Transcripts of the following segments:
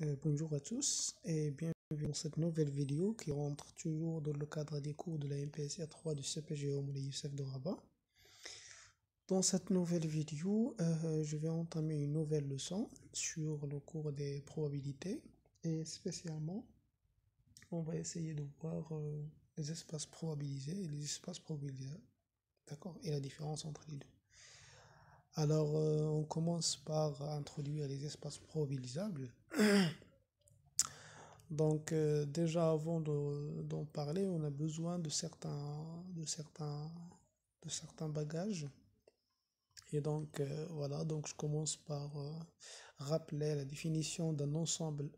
Euh, bonjour à tous et bienvenue dans cette nouvelle vidéo qui rentre toujours dans le cadre des cours de la MPSA 3 du CPGO de Youssef de Rabat. Dans cette nouvelle vidéo, euh, je vais entamer une nouvelle leçon sur le cours des probabilités et spécialement, on va essayer de voir euh, les espaces probabilisés et les espaces probabilisables, d'accord, et la différence entre les deux. Alors, on commence par introduire les espaces probabilisables. Donc euh, déjà avant d'en parler, on a besoin de certains, de certains, de certains bagages. Et donc euh, voilà, donc je commence par euh, rappeler la définition d'un ensemble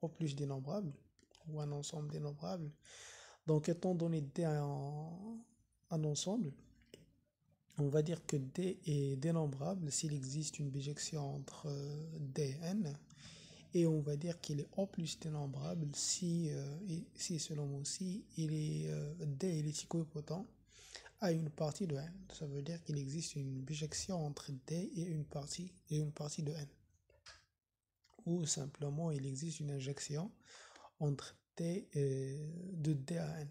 au plus dénombrable ou un ensemble dénombrable. Donc étant donné D un ensemble, on va dire que D est dénombrable s'il existe une bijection entre euh, D et N. Et on va dire qu'il est en plus dénombrable si, euh, si selon aussi, il est, euh, D il est équipotent à une partie de N. Ça veut dire qu'il existe une bijection entre D et une partie, et une partie de N. Ou simplement, il existe une injection entre D et, de D à N.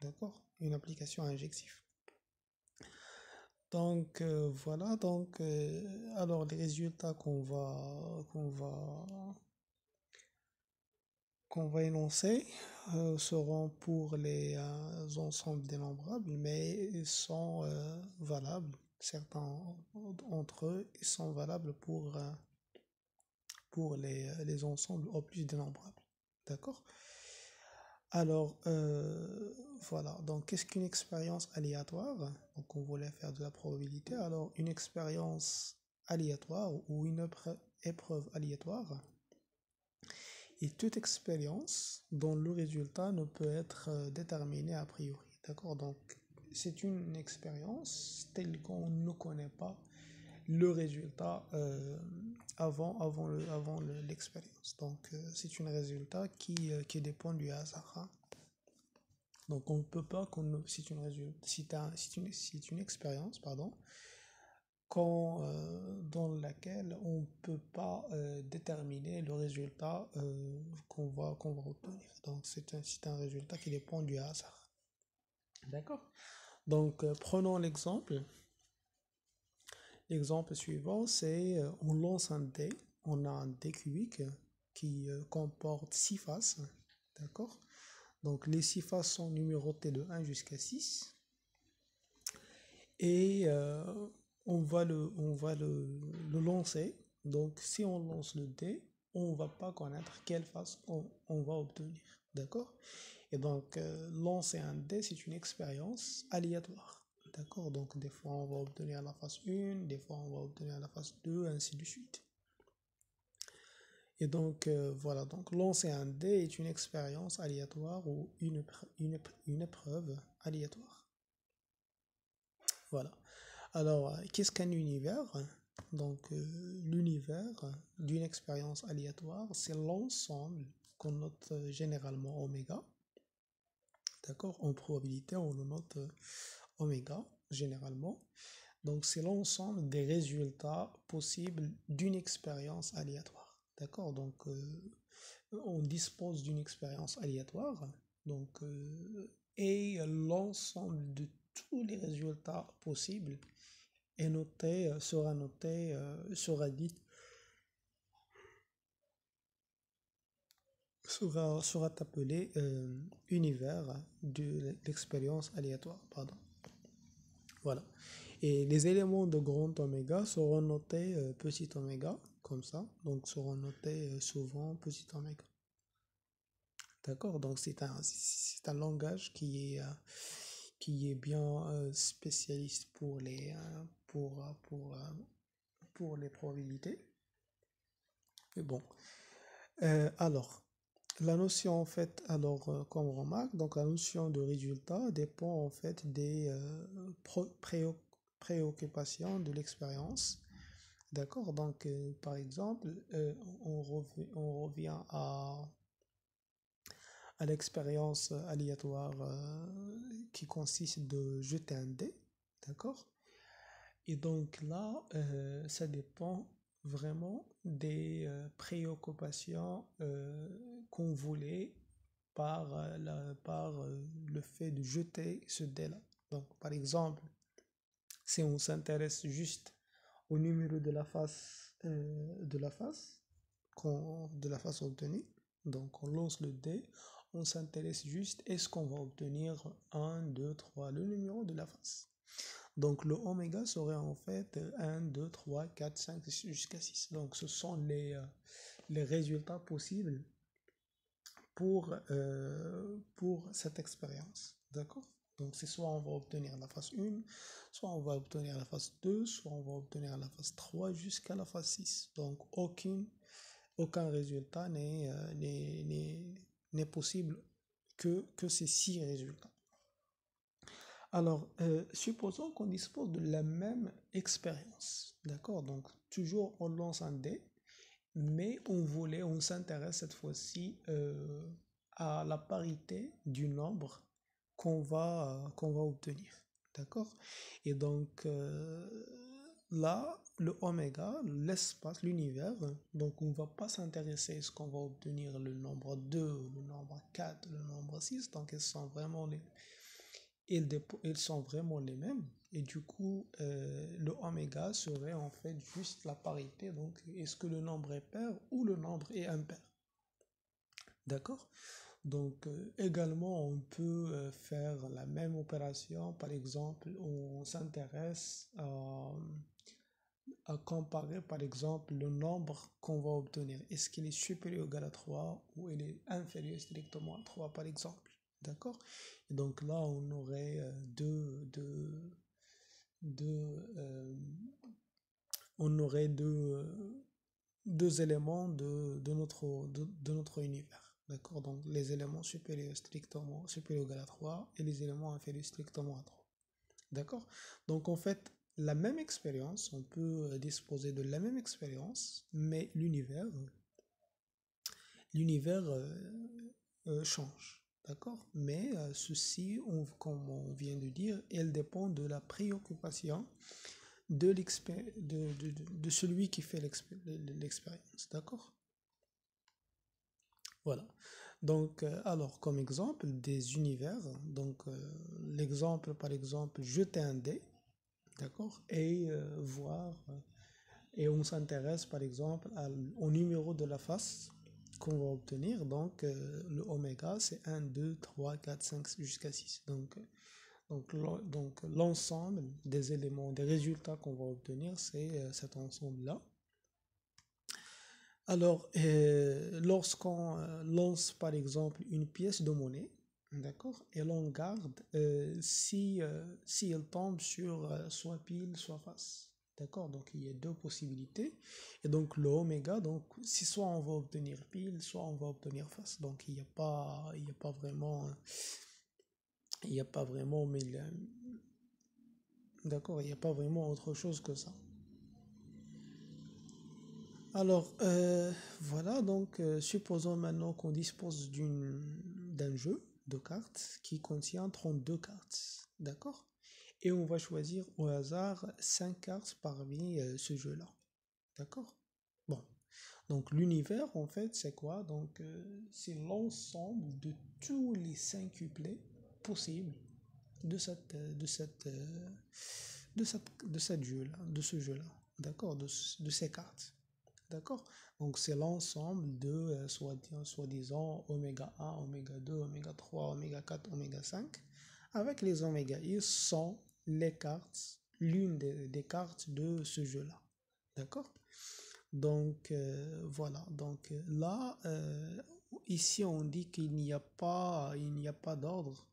D'accord Une application injective. Donc euh, voilà, donc euh, alors les résultats qu'on va qu'on va énoncer euh, seront pour les ensembles dénombrables, mais ils sont valables. Certains entre eux ils sont valables pour, les, les ensembles au plus dénombrables. D'accord alors, euh, voilà. Donc, qu'est-ce qu'une expérience aléatoire Donc, on voulait faire de la probabilité. Alors, une expérience aléatoire ou une épreuve aléatoire est toute expérience dont le résultat ne peut être euh, déterminé a priori. D'accord Donc, c'est une expérience telle qu'on ne connaît pas le résultat euh, avant, avant, le, avant l'expérience. Donc, euh, c'est un résultat qui, euh, qui dépend du hasard. Hein. Donc, on ne peut pas, qu'on, c'est, une c'est, une, une, expérience pardon, quand, dans laquelle on ne peut pas déterminer le résultat qu'on, va, qu'on va obtenir. Donc, c'est un, c'est un résultat qui dépend du hasard. D'accord Donc, prenons l'exemple L'exemple suivant, c'est euh, on lance un dé, on a un dé cubique qui euh, comporte six faces, d'accord Donc les six faces sont numérotées de 1 jusqu'à 6. Et euh, on va, le, on va le, lancer. Donc si on lance le dé, on ne va pas connaître quelle face on, on va obtenir, d'accord Et donc lancer un dé, c'est une expérience aléatoire. D'accord Donc, des fois, on va obtenir la phase 1, des fois, on va obtenir la phase 2, ainsi de suite. Et donc, euh, voilà. Donc, lancer un dé est une expérience aléatoire ou une, une, épreuve aléatoire. Voilà. Alors, euh, qu'est-ce qu'un univers Donc, euh, l'univers d'une expérience aléatoire, c'est l'ensemble qu'on note généralement oméga. D'accord En probabilité, on le note oméga généralement. Donc c'est l'ensemble des résultats possibles d'une expérience aléatoire. D'accord Donc euh, on dispose d'une expérience aléatoire. Donc euh, et l'ensemble de tous les résultats possibles est noté, euh, sera noté, sera dit sera, sera appelé univers de l'expérience aléatoire. Pardon. Voilà. Et les éléments de grand oméga seront notés euh, petit oméga, comme ça. Donc seront notés euh, souvent petit oméga. D'accord Donc c'est un, c'est un langage qui est, euh, qui est bien spécialiste pour les, pour, pour les probabilités. Mais bon. alors, la notion, en fait, alors, euh, comme remarque, donc la notion de résultat dépend, en fait, des euh, préoccupations de l'expérience. D'accord Donc, euh, par exemple, on, on, revient à, à l'expérience aléatoire qui consiste de jeter un dé. D'accord Et donc là, ça dépend vraiment des euh, préoccupations euh, qu'on voulait par, euh, la, par le fait de jeter ce dé Donc, par exemple, si on s'intéresse juste au numéro de la face, de la face, de la face obtenue, donc on lance le dé, on s'intéresse juste est-ce qu'on va obtenir 1, 2, 3, le numéro de la face. Donc le oméga serait en fait 1, 2, 3, 4, 5 jusqu'à 6. Donc ce sont les, euh, les résultats possibles pour, euh, pour cette expérience. D'accord Donc c'est soit on va obtenir la phase 1, soit on va obtenir la phase 2, soit on va obtenir la phase 3 jusqu'à la phase 6. Donc aucune, aucun résultat n'est euh, possible que, que ces 6 résultats. Alors, euh, supposons qu'on dispose de la même expérience, d'accord Donc, toujours on lance un dé, mais on voulait, on s'intéresse cette fois-ci euh, à la parité du nombre qu'on va, qu'on va obtenir, d'accord Et donc, euh, là, le oméga, l'espace, l'univers, donc on ne va pas s'intéresser à ce qu'on va obtenir, le nombre 2, le nombre 4, le nombre 6, donc ce sont vraiment les ils, sont vraiment les mêmes. Et du coup, euh, le oméga serait en fait juste la parité. Donc, est-ce que le nombre est pair ou le nombre est impair D'accord donc euh, également, on peut euh, faire la même opération. Par exemple, on s'intéresse à, à, comparer, par exemple, le nombre qu'on va obtenir. Est-ce qu'il est supérieur ou égal à 3 ou il est inférieur strictement à 3, par exemple. D'accord Donc là, on aurait euh, deux, deux, euh, on aurait deux, euh, deux éléments de, notre, de, notre univers. D'accord Donc les éléments supérieurs strictement supérieurs à 3 et les éléments inférieurs strictement à 3. D'accord Donc en fait, la même expérience, on peut disposer de la même expérience, mais l'univers l'univers change. D'accord Mais euh, ceci, comme on vient de dire, elle dépend de la préoccupation de, de, de, celui qui fait l'expérience. D'accord Voilà. Donc, euh, alors, comme exemple, des univers. Donc, euh, l'exemple, par exemple, jeter un dé. D'accord Et voir. Et on s'intéresse, par exemple, au numéro de la face qu'on va obtenir. Donc, euh, le oméga, c'est 1, 2, 3, 4, 5, jusqu'à 6. Donc, euh, donc, donc l'ensemble des éléments, des résultats qu'on va obtenir, c'est euh, cet ensemble-là. Alors, lorsqu'on lance, par exemple, une pièce de monnaie, d'accord, et l'on garde si, si elle tombe sur soit pile, soit face. D'accord Donc il y a deux possibilités. Et donc l'oméga, donc si soit on va obtenir pile, soit on va obtenir face. Donc il n'y a pas il y a pas vraiment il n'y a pas vraiment mais d'accord, il n'y a pas vraiment autre chose que ça. Alors euh, voilà, donc euh, supposons maintenant qu'on dispose d'une d'un jeu de cartes qui contient 32 cartes. D'accord et on va choisir au hasard 5 cartes parmi euh, ce jeu-là. D'accord Bon. Donc l'univers, en fait, c'est quoi Donc euh, c'est l'ensemble de tous les 5 cuplets possibles euh, de cette de cette de de cette jeu de ce jeu-là. D'accord de, ces cartes. D'accord Donc c'est l'ensemble de soi-disant oméga 1, oméga 2, oméga 3, oméga 4, oméga 5 avec les oméga i sans les cartes, l'une des, cartes de ce jeu-là. D'accord Donc euh, voilà, donc euh, là, euh, ici on dit qu'il n'y a pas, il n'y a pas d'ordre.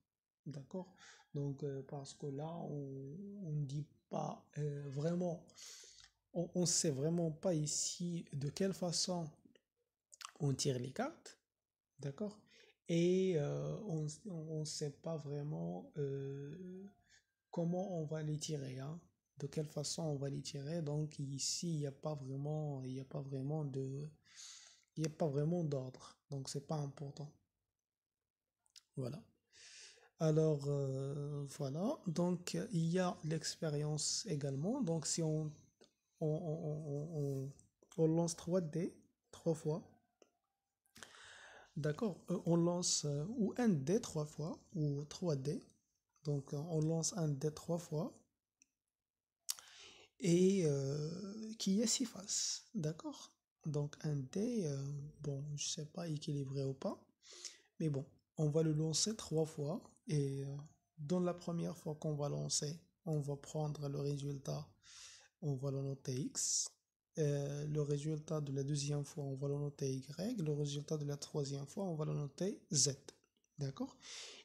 D'accord Donc parce que là, on ne dit pas vraiment, on ne sait vraiment pas ici de quelle façon on tire les cartes. D'accord et on ne sait pas vraiment comment on va les tirer, hein. de quelle façon on va les tirer. Donc ici, il n'y a pas vraiment, il n'y a pas vraiment de, il n'y a pas vraiment d'ordre. Donc c'est pas important. Voilà. Alors euh, voilà. Donc il y a l'expérience également. Donc si on on, on, on, on lance 3D trois fois. D'accord, euh, on lance euh, ou un D trois fois ou 3D donc euh, on lance un dé trois fois et euh, qui est six faces, d'accord Donc un dé, euh, bon, je sais pas équilibré ou pas, mais bon, on va le lancer trois fois et dans la première fois qu'on va lancer, on va prendre le résultat, on va le noter x. le résultat de la deuxième fois, on va le noter Y. Le résultat de la troisième fois, on va le noter Z. D'accord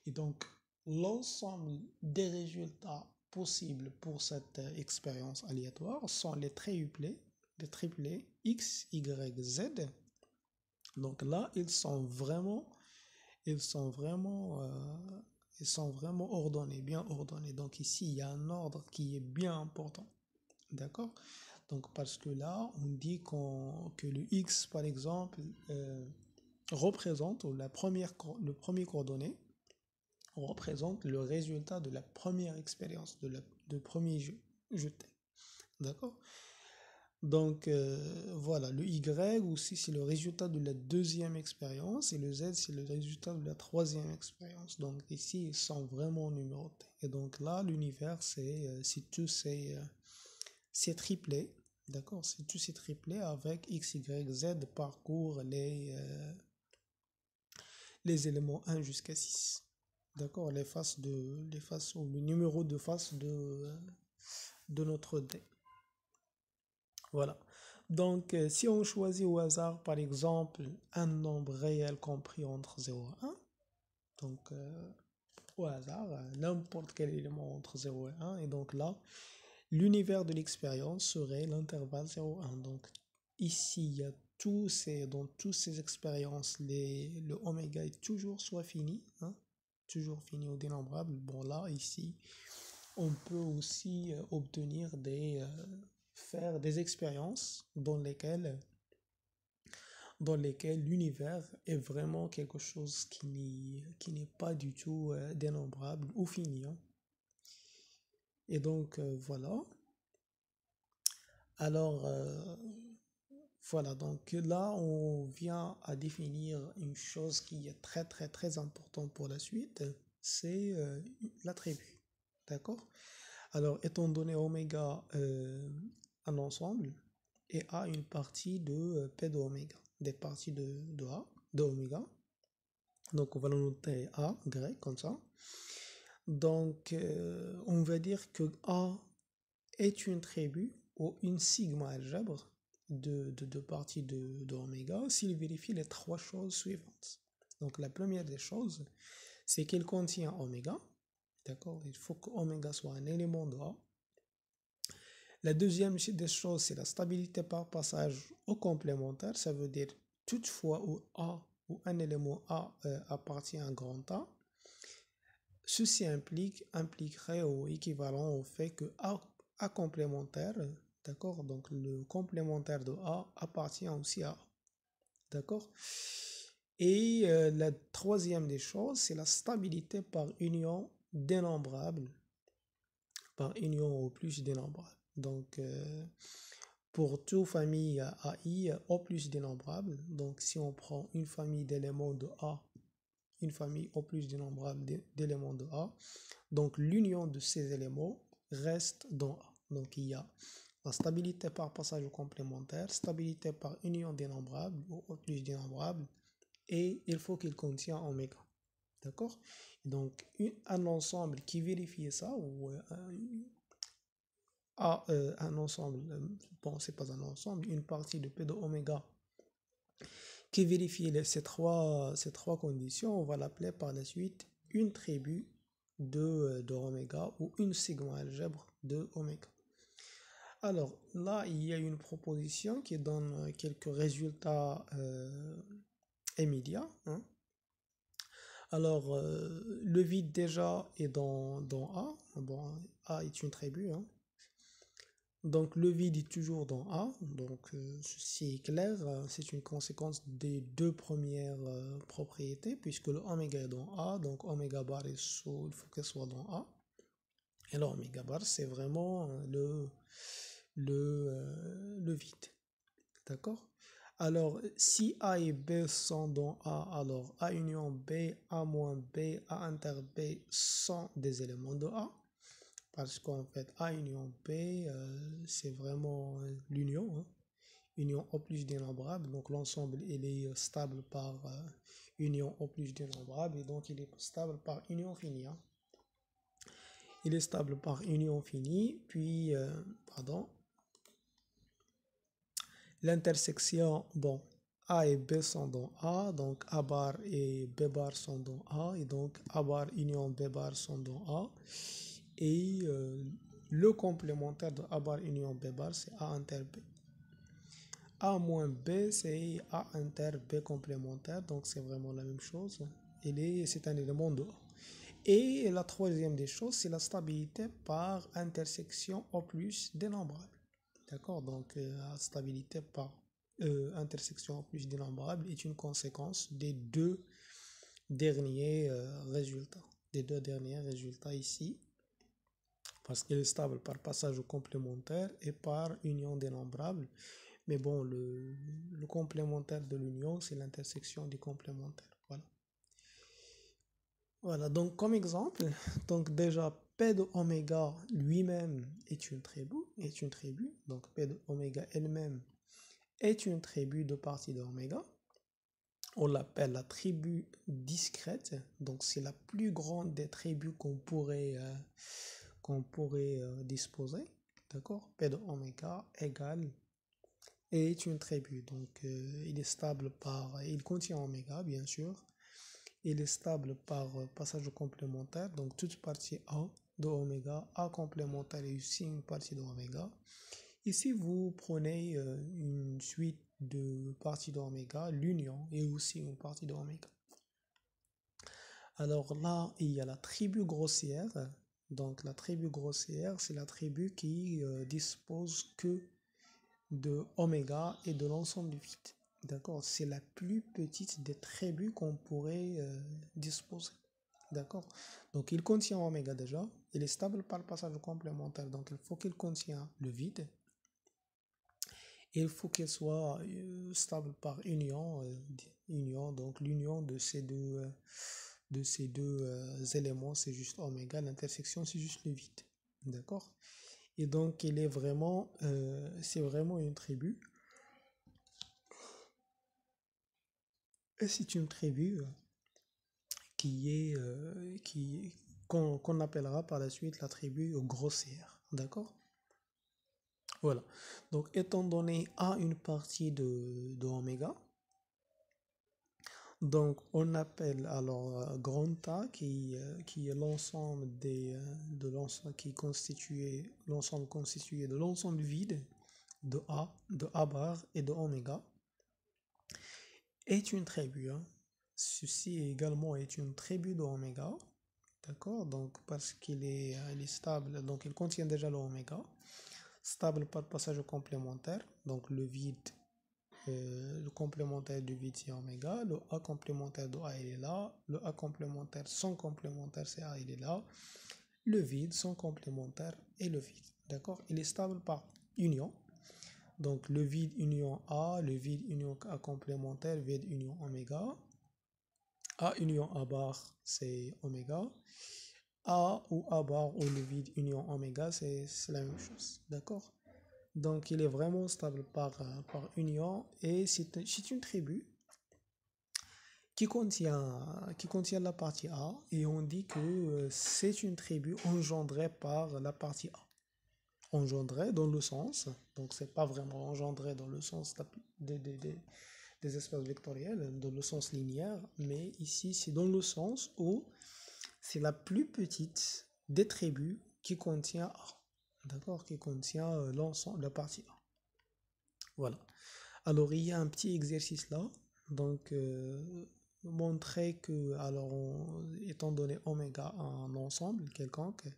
Et donc, l'ensemble des résultats possibles pour cette euh, expérience aléatoire sont les triplés, les triplés X, Y, Z. Donc là, ils sont vraiment, ils sont vraiment, euh, sont vraiment ordonnés, bien ordonnés. Donc ici, il y a un ordre qui est bien important. D'accord Donc parce que là, on dit que le X, par exemple, euh, représente la première, le premier coordonnée représente le résultat de la première expérience, de de premier jeté. D'accord Donc euh, voilà, le Y aussi c'est le résultat de la deuxième expérience et le Z c'est le résultat de la troisième expérience. Donc ici ils sont vraiment numérotés. Et donc là l'univers c'est si tu tout c'est euh, triplé. D'accord Si tout c'est triplé avec X, Y, Z parcourt les euh, les éléments 1 jusqu'à 6. D'accord, les faces de les faces ou le numéro de face de, de notre dé. Voilà. Donc euh, si on choisit au hasard par exemple un nombre réel compris entre 0 et 1, donc euh, au hasard, euh, n'importe quel élément entre 0 et 1, et donc là, l'univers de l'expérience serait l'intervalle 0 1. Donc ici, il y a tous ces, dans toutes ces expériences, les, le oméga est toujours soit fini, hein, toujours fini ou dénombrable. Bon là, ici, on peut aussi euh, obtenir des... Euh, faire des expériences dans lesquelles dans lesquelles l'univers est vraiment quelque chose qui n'est, qui n'est pas du tout euh, dénombrable ou fini. Hein. Et donc, voilà. Alors, voilà, donc là, on vient à définir une chose qui est très très très importante pour la suite, c'est euh, l'attribut. D'accord Alors, étant donné oméga euh, un ensemble et A une partie de euh, P de oméga, des parties de, de A, de oméga, donc on va noter A, grec, comme ça. Donc, euh, on va dire que A est une tribu ou une sigma algèbre de deux parties de, s'il vérifie les trois choses suivantes. Donc la première des choses, c'est qu'il contient oméga. D'accord Il faut que oméga soit un élément de A. La deuxième des choses, c'est la stabilité par passage au complémentaire. Ça veut dire toutefois où A ou un élément A euh, appartient à un grand A. Ceci implique, impliquerait ou équivalent au fait que A complémentaire D'accord Donc le complémentaire de A appartient aussi à A. D'accord Et euh, la troisième des choses, c'est la stabilité par union dénombrable. Par union au plus dénombrable. Donc euh, pour toute famille AI, au plus dénombrable. Donc si on prend une famille d'éléments de A, une famille au plus dénombrable d'éléments de A, donc l'union de ces éléments reste dans A. Donc il y a la stabilité par passage complémentaire, stabilité par union dénombrable ou plus dénombrable, et il faut qu'il contienne oméga. D'accord Donc, un ensemble qui vérifie ça, ou euh, euh, un, ensemble, euh, bon, c'est pas un ensemble, une partie de P de oméga qui vérifie ces, trois, ces trois conditions, on va l'appeler par la suite une tribu de, de oméga ou une sigma algèbre de oméga. Alors là, il y a une proposition qui donne euh, quelques résultats euh, immédiats. Hein. Alors, euh, le vide déjà est dans, dans, A. Bon, A est une tribu. Hein. Donc, le vide est toujours dans A. Donc, ceci est clair. C'est une conséquence des deux premières propriétés, puisque le oméga est dans A. Donc, oméga bar est sous, il faut qu'elle soit dans A. Et l'oméga bar, c'est vraiment le, le, euh, le vide. D'accord Alors, si A et B sont dans A, alors A union B, A moins B, A inter B sont des éléments de A. Parce qu'en fait, A union B, euh, c'est vraiment l'union. Hein. Union O plus dénombrable. Donc, l'ensemble, il est euh, stable par union O plus dénombrable. Et donc, il est stable par union finie. Hein. il est stable par union finie, puis, pardon, L'intersection, bon, A et B sont dans A, donc A bar et B bar sont dans A, et donc A bar union B bar sont dans A. Et euh, le complémentaire de A bar union B bar, c'est A inter B. A moins B, c'est A inter B complémentaire, donc c'est vraiment la même chose. C'est un élément de A. Et la troisième des choses, c'est la stabilité par intersection au plus des nombres. D'accord Donc, euh, la stabilité par euh, intersection intersection plus dénombrable est une conséquence des deux derniers euh, résultats. Des deux derniers résultats ici. Parce qu'elle est stable par passage au complémentaire et par union dénombrable. Mais bon, le, complémentaire de l'union, c'est l'intersection du complémentaire. Voilà. Voilà, donc comme exemple, donc déjà P de oméga lui-même est une tribu est une tribu, donc P de Omega elle-même est une tribu de partie de Omega On l'appelle la tribu discrète, donc c'est la plus grande des tribus qu'on pourrait, euh, qu'on pourrait euh, disposer. D'accord P de Omega égale est une tribu, donc euh, il est stable par, il contient Omega bien sûr, il est stable par passage complémentaire, donc toute partie A oméga A complémentaire et euh, aussi une partie de oméga. Ici, vous prenez une suite de parties de l'union et aussi une partie de Alors là, il y a la tribu grossière. Donc la tribu grossière, c'est la tribu qui euh, dispose que de oméga et de l'ensemble du vide. D'accord C'est la plus petite des tribus qu'on pourrait euh, disposer. D'accord Donc il contient oméga déjà, il est stable par le passage complémentaire, donc il faut qu'il contienne le vide. il faut qu'il soit euh, stable par union, euh, union donc l'union de ces deux, euh, de ces deux éléments, c'est juste oméga, l'intersection c'est juste le vide. D'accord Et donc il est vraiment, c'est vraiment une tribu. Et c'est une tribu est euh, qui qu'on appellera par la suite la tribu grossière. D'accord Voilà. Donc étant donné A une partie de, de oméga, donc on appelle alors euh, grand A qui, euh, qui est l'ensemble des de l'ensemble qui constitué l'ensemble constitué de l'ensemble vide de A, de A bar et de oméga est une tribu. Hein. Ceci également est une tribu de oméga, d'accord Donc parce qu'il est, stable, donc il contient déjà l'oméga, stable par passage complémentaire, donc le vide, euh, le complémentaire du vide c'est oméga, le A complémentaire de A il est là, le A complémentaire sans complémentaire c'est A il est là, le vide sans complémentaire et le vide, d'accord Il est stable par union, donc le vide union A, le vide union A complémentaire, vide union oméga, a union A bar, c'est oméga. A ou A bar ou le vide union oméga, c'est la même chose. D'accord Donc, il est vraiment stable par, par union et c'est une tribu qui contient, qui contient la partie A et on dit que euh, c'est une tribu engendrée par la partie A Engendrée dans le sens, donc c'est pas vraiment engendré dans le sens de des espaces vectoriels dans le sens linéaire, mais ici c'est dans le sens où c'est la plus petite des tribus qui contient A, d'accord, qui contient euh, l'ensemble, la partie A. Voilà. Alors il y a un petit exercice là, donc euh, montrer que, alors étant donné oméga un ensemble quelconque,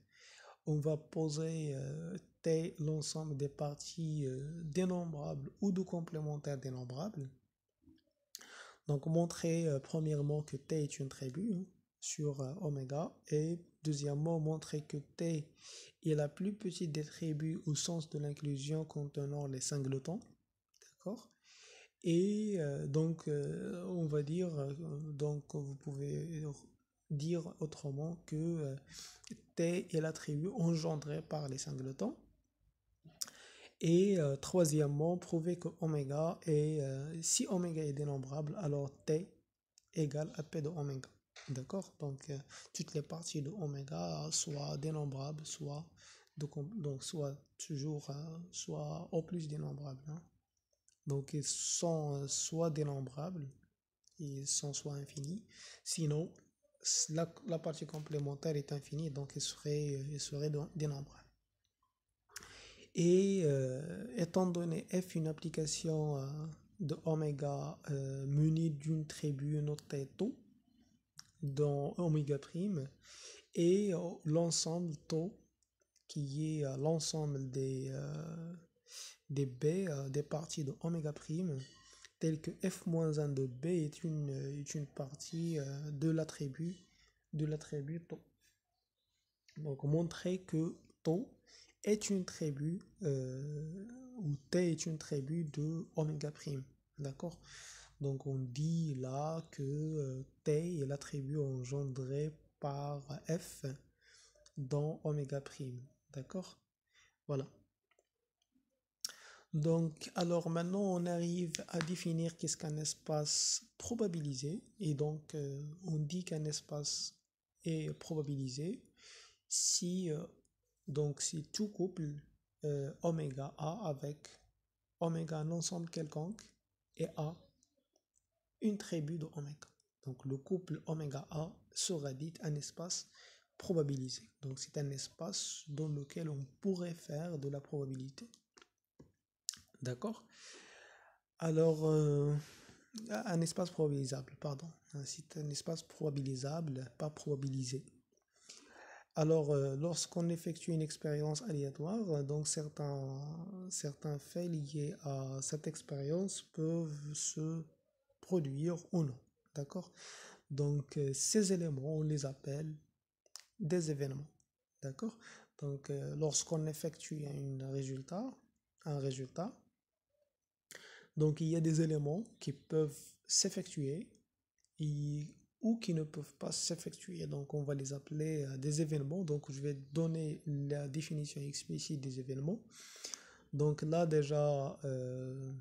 on va poser euh, T l'ensemble des parties dénombrables ou de complémentaires dénombrables donc montrer euh, premièrement que T est une tribu hein, sur euh, oméga et deuxièmement montrer que T est la plus petite des tribus au sens de l'inclusion contenant les singletons. D'accord Et euh, donc on va dire, donc vous pouvez dire autrement que T est la tribu engendrée par les singletons et euh, troisièmement, prouver que oméga est, euh, si oméga est dénombrable, alors T égale à P de oméga. D'accord Donc, euh, toutes les parties de oméga, soit dénombrables, soit, donc, soit toujours, soit au plus dénombrables. Hein. Donc, ils sont soit dénombrables, ils sont soit infinis. Sinon, la, partie complémentaire est infinie, donc il serait ils seraient dénombrables. Et euh, étant donné F une application euh, de Omega euh, munie d'une notée tau dans Omega prime et l'ensemble tau qui est l'ensemble des des B des parties de Omega prime tel que F-1 de B est une, une partie de l'attribut de l'attribut tau. Donc montrer que tau est une tribu, euh, ou T est une tribu de Oméga prime. D'accord Donc on dit là que euh, T est la tribu engendrée par F dans oméga prime. D'accord Voilà. Donc, alors maintenant, on arrive à définir qu'est-ce qu'un espace probabilisé. Et donc, euh, on dit qu'un espace est probabilisé si donc si tout couple euh, oméga A avec oméga un ensemble quelconque et A, une tribu de oméga. Donc le couple oméga A sera dit un espace probabilisé. Donc c'est un espace dans lequel on pourrait faire de la probabilité. D'accord Alors, euh, un espace probabilisable, pardon. C'est un espace probabilisable, pas probabilisé. Alors, euh, lorsqu'on effectue une expérience aléatoire, euh, donc certains, certains faits liés à cette expérience peuvent se produire ou non. D'accord Donc, euh, ces éléments, on les appelle des événements. D'accord Donc, lorsqu'on effectue un résultat, un résultat, donc il y a des éléments qui peuvent s'effectuer ou qui ne peuvent pas s'effectuer. Donc on va les appeler euh, des événements. Donc je vais donner la définition explicite des événements. Donc là déjà, euh,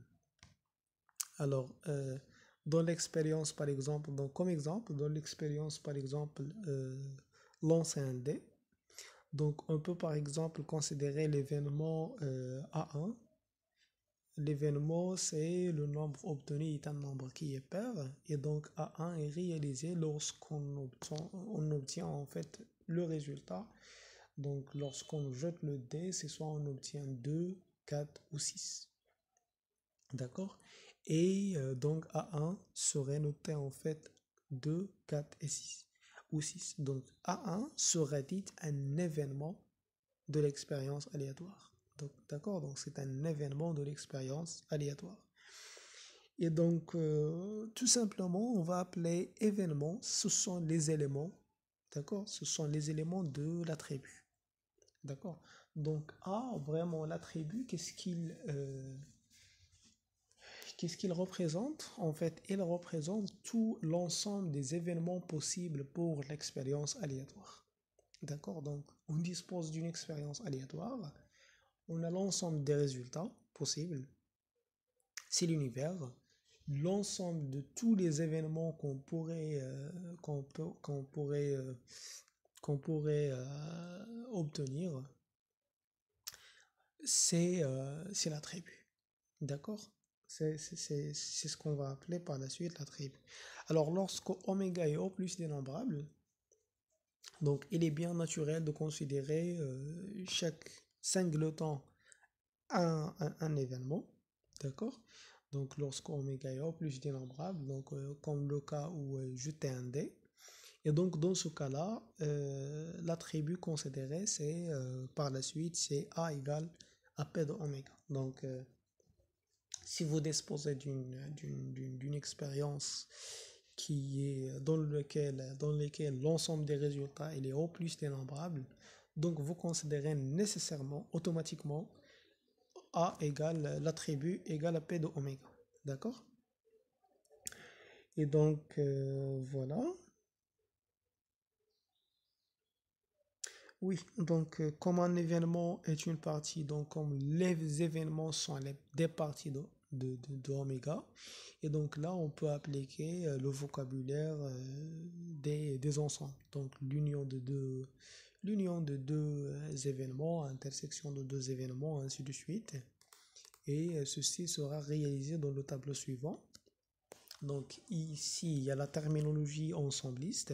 alors euh, dans l'expérience par exemple, donc comme exemple, dans l'expérience par exemple, euh, un dé. Donc on peut par exemple considérer l'événement A1 L'événement, c'est le nombre obtenu est un nombre qui est pair et donc A1 est réalisé lorsqu'on obtient, on obtient en fait le résultat. Donc lorsqu'on jette le dé, c'est soit on obtient 2, 4 ou 6. D'accord Et euh, donc A1 serait noté en fait 2, 4 et 6 ou 6. Donc A1 serait dit un événement de l'expérience aléatoire. D'accord Donc c'est un événement de l'expérience aléatoire. Et donc, euh, tout simplement, on va appeler événement, ce sont les éléments, d'accord Ce sont les éléments de l'attribut, d'accord Donc, A, vraiment, l'attribut, qu'est-ce qu'il euh, qu'est-ce qu'il représente En fait, il représente tout l'ensemble des événements possibles pour l'expérience aléatoire, d'accord Donc, on dispose d'une expérience aléatoire on a l'ensemble des résultats possibles. C'est l'univers. L'ensemble de tous les événements qu'on pourrait, euh, qu'on pourrait, euh, qu'on pourrait euh, obtenir, c'est la tribu. D'accord C'est ce qu'on va appeler par la suite la tribu. Alors lorsque oméga est au plus dénombrable, donc il est bien naturel de considérer chaque single un, un, un événement, d'accord Donc lorsqu'oméga est au plus dénombrable, donc euh, comme le cas où euh, j'étais un dé. Et donc dans ce cas-là, euh, l'attribut considéré, c'est par la suite, c'est A égale à P de oméga. Donc si vous disposez d'une expérience qui est dans laquelle dans l'ensemble des résultats est au plus dénombrable donc vous considérez nécessairement, automatiquement, A égale l'attribut égale à P de oméga. D'accord Et donc, euh, voilà. Oui, donc euh, comme un événement est une partie, donc comme les événements sont des parties de, oméga, et donc là on peut appliquer euh, le vocabulaire des, des ensembles, donc l'union de deux l'union de deux euh, événements, intersection de deux événements, ainsi de suite. Et euh, ceci sera réalisé dans le tableau suivant. Donc ici, il y a la terminologie ensembliste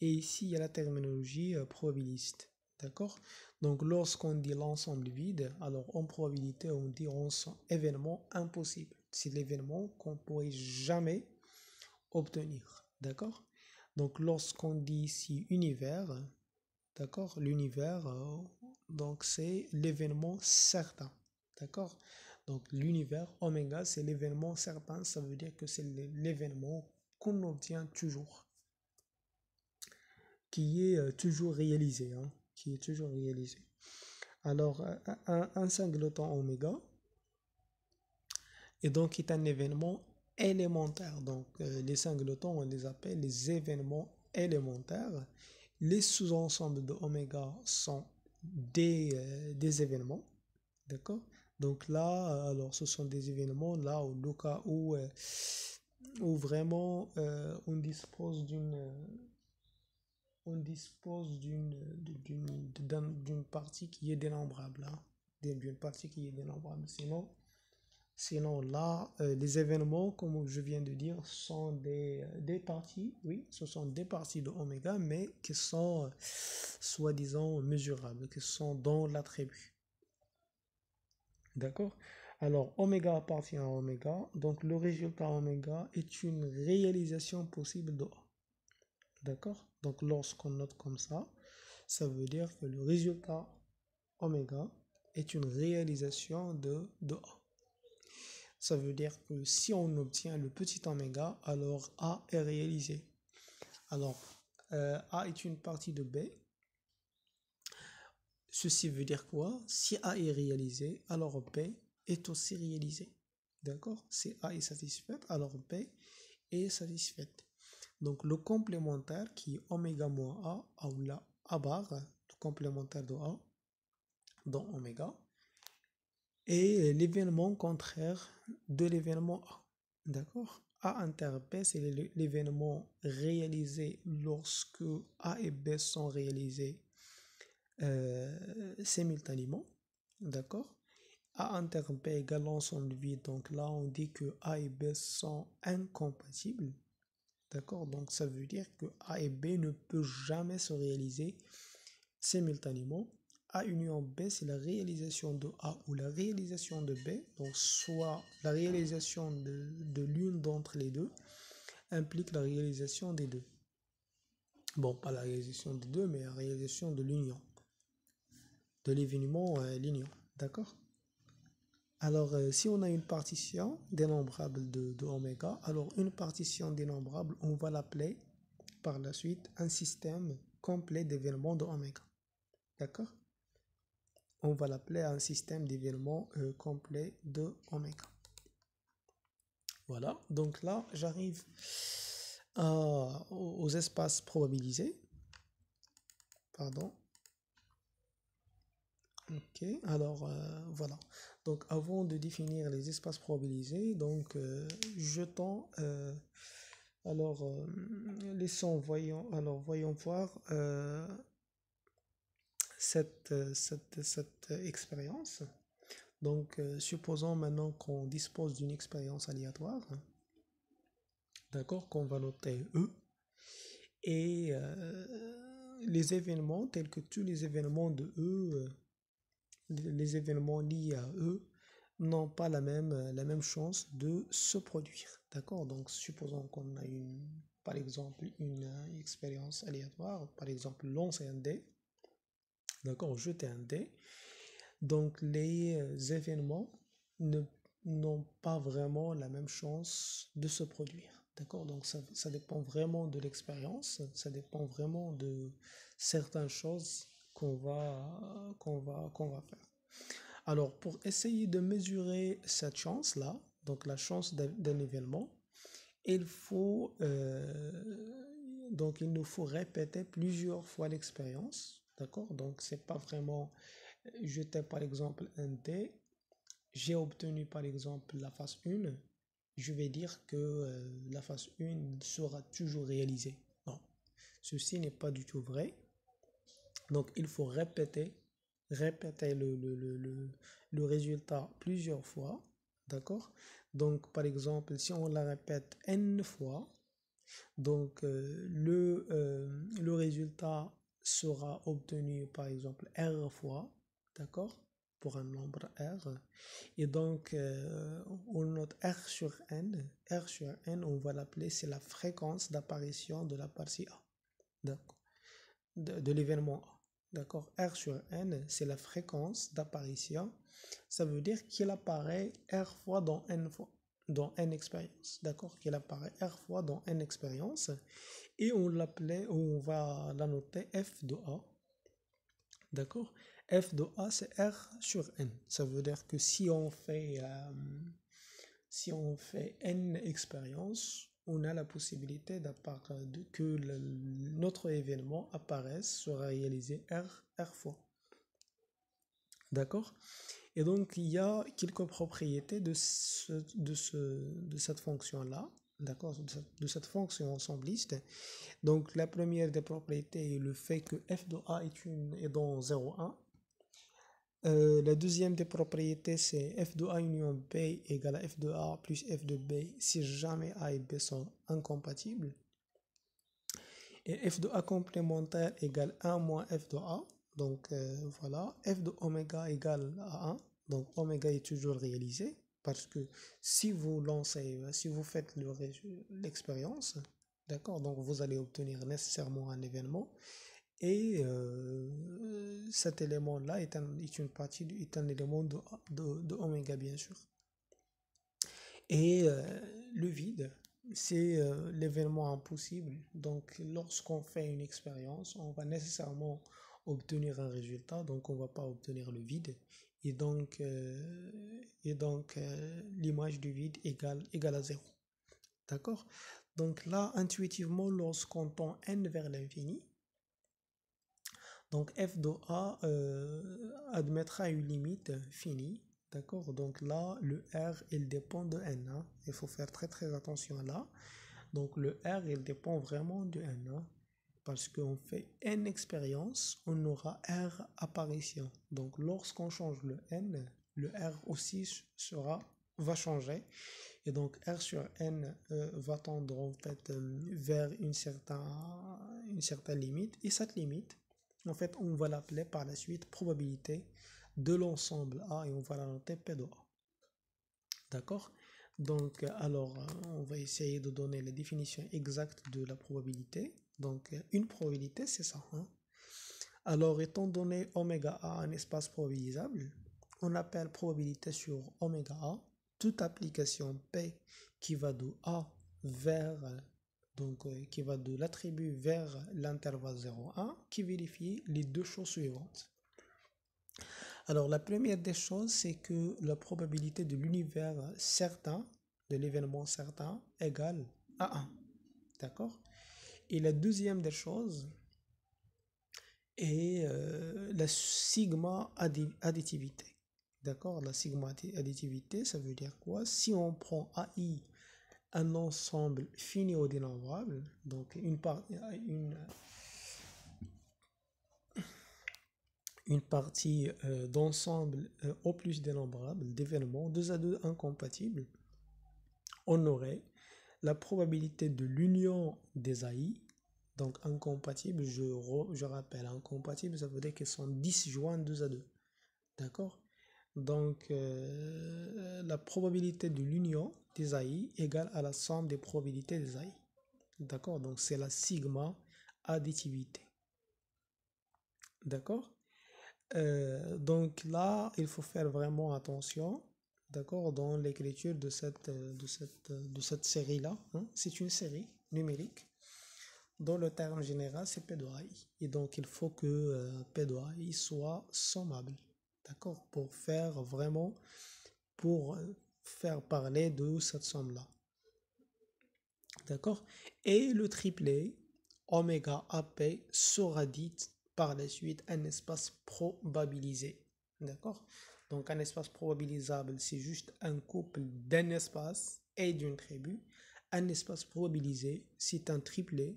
et ici, il y a la terminologie euh, probabiliste. D'accord Donc lorsqu'on dit l'ensemble vide, alors en probabilité, on dit événement impossible. C'est l'événement qu'on ne pourrait jamais obtenir. D'accord Donc lorsqu'on dit ici univers, D'accord L'univers, euh, donc c'est l'événement certain. D'accord Donc l'univers, oméga, c'est l'événement certain. Ça veut dire que c'est l'événement qu'on obtient toujours. Qui est euh, toujours réalisé. Hein, qui est toujours réalisé. Alors, un, singleton oméga et donc est un événement élémentaire. Donc, euh, les singletons, on les appelle les événements élémentaires les sous-ensembles de oméga sont des, euh, des événements. D'accord Donc là, euh, alors ce sont des événements là où cas où, euh, vraiment on dispose d'une on dispose hein. d'une d'une partie qui est dénombrable, d'une partie qui est dénombrable. Sinon, Sinon, là, euh, les événements, comme je viens de dire, sont des, euh, parties, oui, ce sont des parties de oméga, mais qui sont euh, soi-disant mesurables, qui sont dans l'attribut. D'accord Alors, oméga appartient à oméga, donc le résultat oméga est une réalisation possible de A. D'accord Donc, lorsqu'on note comme ça, ça veut dire que le résultat oméga est une réalisation de, de A. Ça veut dire que si on obtient le petit oméga, alors A est réalisé. Alors, euh, A est une partie de B. Ceci veut dire quoi Si A est réalisé, alors B est aussi réalisé. D'accord Si A est satisfaite, alors B est satisfaite. Donc, le complémentaire qui est oméga moins A, ou la A barre, le complémentaire de A, dans oméga, et l'événement contraire de l'événement A. D'accord A inter c'est l'événement réalisé lorsque A et B sont réalisés euh, simultanément. D'accord A inter B égale l'ensemble vide. Donc là, on dit que A et B sont incompatibles. D'accord Donc ça veut dire que A et B ne peuvent jamais se réaliser simultanément. A union B, c'est la réalisation de A ou la réalisation de B, donc soit la réalisation de, l'une d'entre les deux implique la réalisation des deux. Bon, pas la réalisation des deux, mais la réalisation de l'union, de l'événement, euh, l'union, d'accord Alors, euh, si on a une partition dénombrable de, de oméga, alors une partition dénombrable, on va l'appeler par la suite un système complet d'événements de oméga, d'accord on va l'appeler un système d'événement euh, complet de oméga. Voilà, donc là, j'arrive euh, aux espaces probabilisés. Pardon. Ok, alors euh, voilà. Donc avant de définir les espaces probabilisés, donc jetons alors laissons voyons alors voyons voir euh, cette, cette, euh, expérience. Donc, euh, supposons maintenant qu'on dispose d'une expérience aléatoire, d'accord, qu'on va noter E, et les événements, tels que tous les événements de E, les événements liés à E, n'ont pas la même, la même chance de se produire, d'accord Donc, supposons qu'on a une, par exemple une expérience aléatoire, par exemple l'on un dé, D'accord un dé. Donc, les euh, événements n'ont pas vraiment la même chance de se produire. D'accord Donc, ça, dépend vraiment de l'expérience, ça dépend vraiment de certaines choses qu'on va, qu'on va, qu'on va faire. Alors, pour essayer de mesurer cette chance-là, donc la chance d'un événement, il faut euh, donc il nous faut répéter plusieurs fois l'expérience D'accord Donc, c'est pas vraiment euh, jeter par exemple un T. J'ai obtenu par exemple la face 1. Je vais dire que euh, la face 1 sera toujours réalisée. Non. Ceci n'est pas du tout vrai. Donc, il faut répéter, répéter le, résultat plusieurs fois. D'accord Donc, par exemple, si on la répète n fois, donc euh, le, le résultat sera obtenu par exemple R fois, d'accord Pour un nombre R. Et donc, euh, on note R sur N. R sur N, on va l'appeler, c'est la fréquence d'apparition de la partie A, De, de l'événement A, d'accord R sur N, c'est la fréquence d'apparition. Ça veut dire qu'il apparaît R fois dans N fois dans n expérience, d'accord Qu'il apparaît R fois dans n expérience. Et on l'appelait, on va la noter F de A. D'accord F de A, c'est R sur N. Ça veut dire que si on fait, euh, si on fait N expériences, on a la possibilité que notre événement apparaisse, sera réalisé R, R fois. D'accord et donc, il y a quelques propriétés de, de, ce, de cette fonction-là, d'accord, de, cette fonction ensembliste. Donc, la première des propriétés est le fait que f de a est, une, dans 0,1. Euh, la deuxième des propriétés, c'est f de a union b égale à f de a plus f de b si jamais a et b sont incompatibles. Et f de a complémentaire égale 1 moins f de a. Donc euh, voilà, f de oméga égale à 1. Donc oméga est toujours réalisé parce que si vous lancez, si vous faites l'expérience, d'accord, donc vous allez obtenir nécessairement un événement et euh, cet élément-là est, un, est une partie, un élément de, de, oméga bien sûr. Et euh, le vide, c'est euh, l'événement impossible. Donc lorsqu'on fait une expérience, on va nécessairement obtenir un résultat, donc on ne va pas obtenir le vide et donc, euh, et donc euh, l'image du vide égale, égale à 0. D'accord Donc là, intuitivement, lorsqu'on tend n vers l'infini, donc f de a euh, admettra une limite finie. D'accord Donc là, le r, il dépend de n. Hein. Il faut faire très très attention là. Donc le r, il dépend vraiment de n. Hein parce qu'on fait n expérience, on aura r apparition. Donc lorsqu'on change le n, le r aussi sera va changer et donc r sur n euh, va tendre en fait euh, vers une certaine une certaine limite et cette limite en fait on va l'appeler par la suite probabilité de l'ensemble A et on va la noter P de A. D'accord Donc euh, alors on va essayer de donner la définition exacte de la probabilité. Donc, une probabilité, c'est ça. Hein. Alors, étant donné oméga A un espace probabilisable, on appelle probabilité sur oméga A toute application P qui va de A vers, donc euh, qui va de l'attribut vers l'intervalle 0,1 qui vérifie les deux choses suivantes. Alors, la première des choses, c'est que la probabilité de l'univers certain, de l'événement certain, égale à 1. D'accord et la deuxième des choses est euh, la sigma additivité. D'accord La sigma additivité, ça veut dire quoi Si on prend AI, un ensemble fini au dénombrable, donc une, part, une, partie euh, d'ensemble euh, au plus dénombrable d'événements, deux à deux incompatibles, on aurait la probabilité de l'union des AI, donc incompatible, je, rappelle, incompatible, ça veut dire qu'ils sont disjoints deux à deux. D'accord Donc, euh, la probabilité de l'union des AI égale à la somme des probabilités des AI. D'accord Donc, c'est la sigma additivité. D'accord euh, Donc là, il faut faire vraiment attention d'accord, dans l'écriture de cette, euh, euh, de cette, série-là. Hein. C'est une série numérique. Dans le terme général, c'est pédoyer Et donc, il faut que euh, soit sommable, d'accord, pour faire vraiment, pour euh, faire parler de cette somme-là. D'accord Et le triplé, oméga AP, sera dit par la suite un espace probabilisé. D'accord donc un espace probabilisable, c'est juste un couple d'un espace et d'une tribu. Un espace probabilisé, c'est un triplet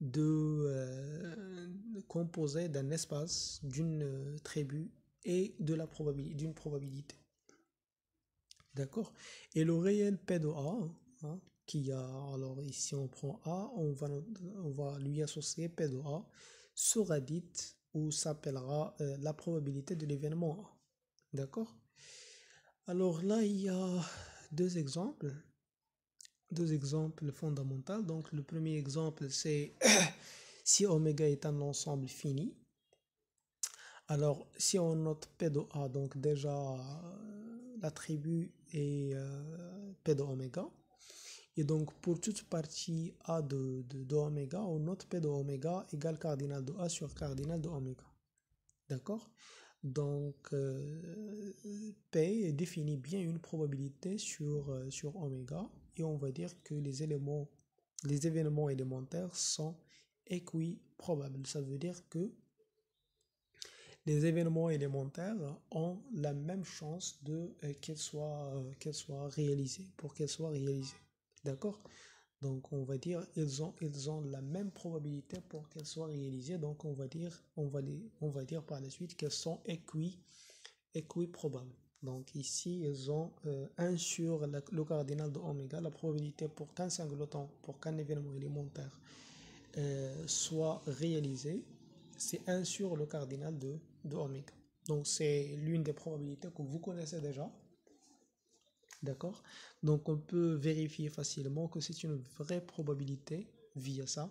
de, euh, composé d'un espace, d'une euh, tribu et de la d'une probabilité. D'accord Et le réel P de A, hein, qui a, alors ici on prend A, on va, lui associer P de A, sera dite ou s'appellera euh, la probabilité de l'événement A. D'accord Alors là, il y a deux exemples. Deux exemples fondamentaux. Donc le premier exemple, c'est si oméga est un ensemble fini. Alors si on note P de A, donc déjà euh, l'attribut est euh, P de oméga. Et donc, pour toute partie A de, de, on note P de oméga égale cardinal de A sur cardinal de oméga. D'accord donc, euh, P définit bien une probabilité euh, sur, oméga et on va dire que les les événements élémentaires sont équiprobables. Ça veut dire que les événements élémentaires ont la même chance de euh, qu'elles soient, soient réalisées, pour qu'elles soient réalisées. D'accord donc on va dire ils ont ils ont la même probabilité pour qu'elles soient réalisées. Donc on va dire on va on va dire par la suite qu'elles sont équi équiprobables. Donc ici ils ont euh, un 1 sur le cardinal de oméga, la probabilité pour qu'un singleton, pour qu'un événement élémentaire euh, soit réalisé, c'est 1 sur le cardinal de, de oméga. Donc c'est l'une des probabilités que vous connaissez déjà. D'accord Donc on peut vérifier facilement que c'est une vraie probabilité via ça.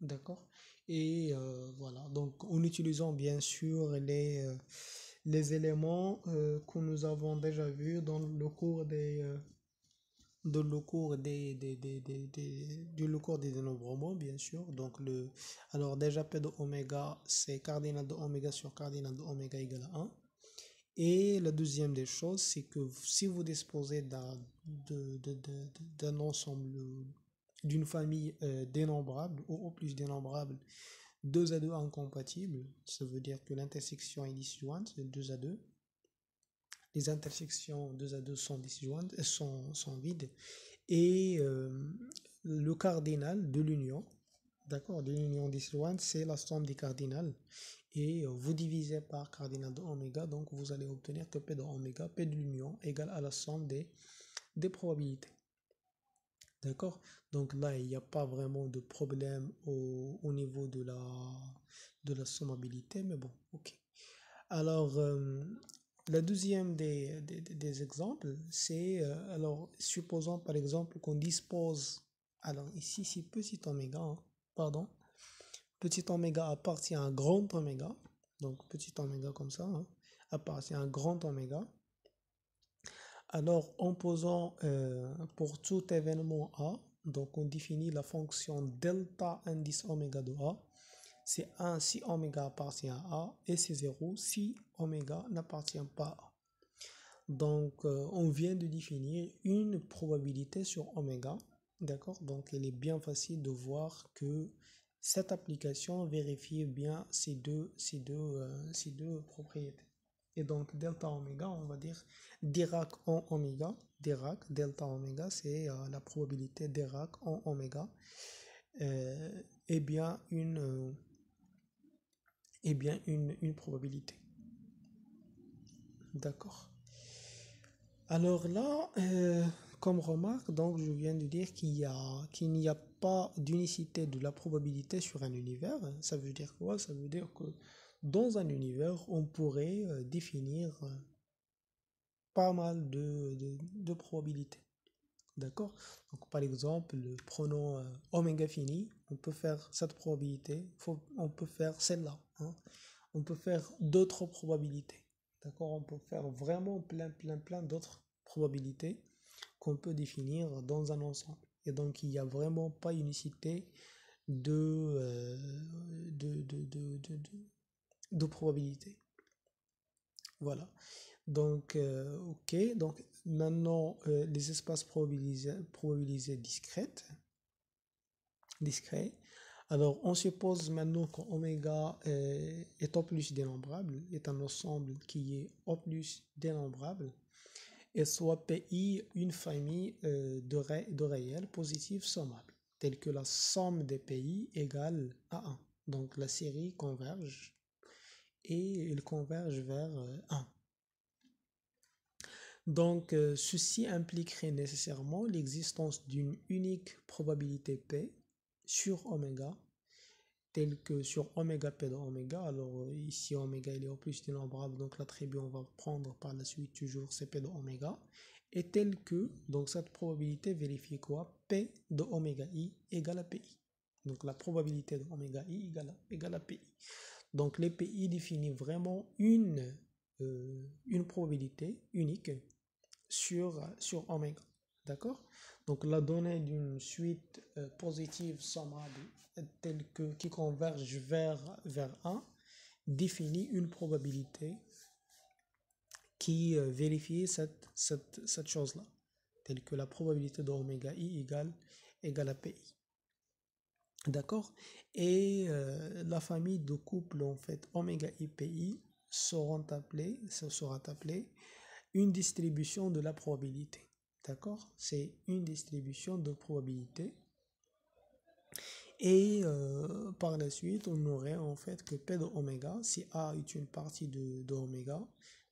D'accord Et euh, voilà, donc en utilisant bien sûr les, euh, les éléments euh, que nous avons déjà vus dans le cours des... dans le cours des, cours des dénombrements bien sûr donc le alors déjà p de oméga c'est cardinal de oméga sur cardinal de oméga égale à 1 et la deuxième des choses, c'est que si vous disposez d'un ensemble, euh, d'une famille euh, dénombrable ou au plus dénombrable, 2 à deux incompatibles, ça veut dire que l'intersection est disjointe, c'est 2 à 2. Les intersections 2 à 2 sont disjointes, euh, sont, sont vides. Et le cardinal de l'union, D'accord, l'union des c'est la somme des cardinales. Et euh, vous divisez par cardinal de oméga, donc vous allez obtenir que P de oméga, P de l'union, égale à la somme des, des probabilités. D'accord Donc là, il n'y a pas vraiment de problème au, niveau de la, de la sommabilité, mais bon, ok. Alors, le euh, la deuxième des, exemples, c'est, euh, alors, supposons par exemple qu'on dispose, alors ici c'est petit oméga, hein, pardon, petit oméga appartient à grand oméga, donc petit oméga comme ça, hein, appartient à grand oméga. Alors, en posant euh, pour tout événement A, donc on définit la fonction delta indice oméga de A. C'est 1 si oméga appartient à A et c'est 0 si oméga n'appartient pas à A. Donc, euh, on vient de définir une probabilité sur oméga D'accord Donc, il est bien facile de voir que cette application vérifie bien ces deux, ces deux euh, propriétés. Et donc, delta oméga, on va dire Dirac en oméga. Dirac, delta oméga, c'est euh, la probabilité Dirac en oméga. et euh, bien, une, et bien une, une probabilité. D'accord. Alors là, comme remarque, donc, je viens de dire qu'il n'y a, n'y a, pas d'unicité de la probabilité sur un univers. Ça veut dire quoi Ça veut dire que dans un univers, on pourrait euh, définir euh, pas mal de, probabilités. D'accord Donc, par exemple, prenons pronom euh, oméga fini, on peut faire cette probabilité, on peut faire celle-là. Hein. On peut faire d'autres probabilités. D'accord On peut faire vraiment plein, plein, plein d'autres probabilités qu'on peut définir dans un ensemble. Et donc il n'y a vraiment pas unicité euh, de, de, de, de, probabilité. Voilà. Donc, euh, ok. Donc maintenant, euh, les espaces probabilisés, probabilisés discrètes, discrets. Alors, on suppose maintenant que oméga est O plus dénombrable, est un ensemble qui est O plus dénombrable et soit PI une famille euh, de, réels positifs sommables, tels que la somme des PI égale à 1. Donc la série converge et il converge vers 1. Euh, Donc euh, ceci impliquerait nécessairement l'existence d'une unique probabilité P sur oméga tels que sur oméga P de oméga. Alors euh, ici oméga il est en plus dénombrable, donc l'attribut on va prendre par la suite toujours c'est P de oméga. Et tel que, donc cette probabilité vérifie quoi P de oméga i égale à PI. Donc la probabilité de oméga i égale à, PI. Donc les PI définissent vraiment une, euh, une probabilité unique sur, sur oméga. D'accord Donc la donnée d'une suite euh, positive sommable telle que qui converge vers, vers 1 définit une probabilité qui euh, vérifie cette, chose-là, telle que la probabilité d'oméga i égale, à pi. D'accord Et euh, la famille de couples, en fait, oméga i pi seront appelés, sera appelé une distribution de la probabilité. D'accord C'est une distribution de probabilité. Et euh, par la suite, on aurait en fait que P de oméga, si A est une partie de, de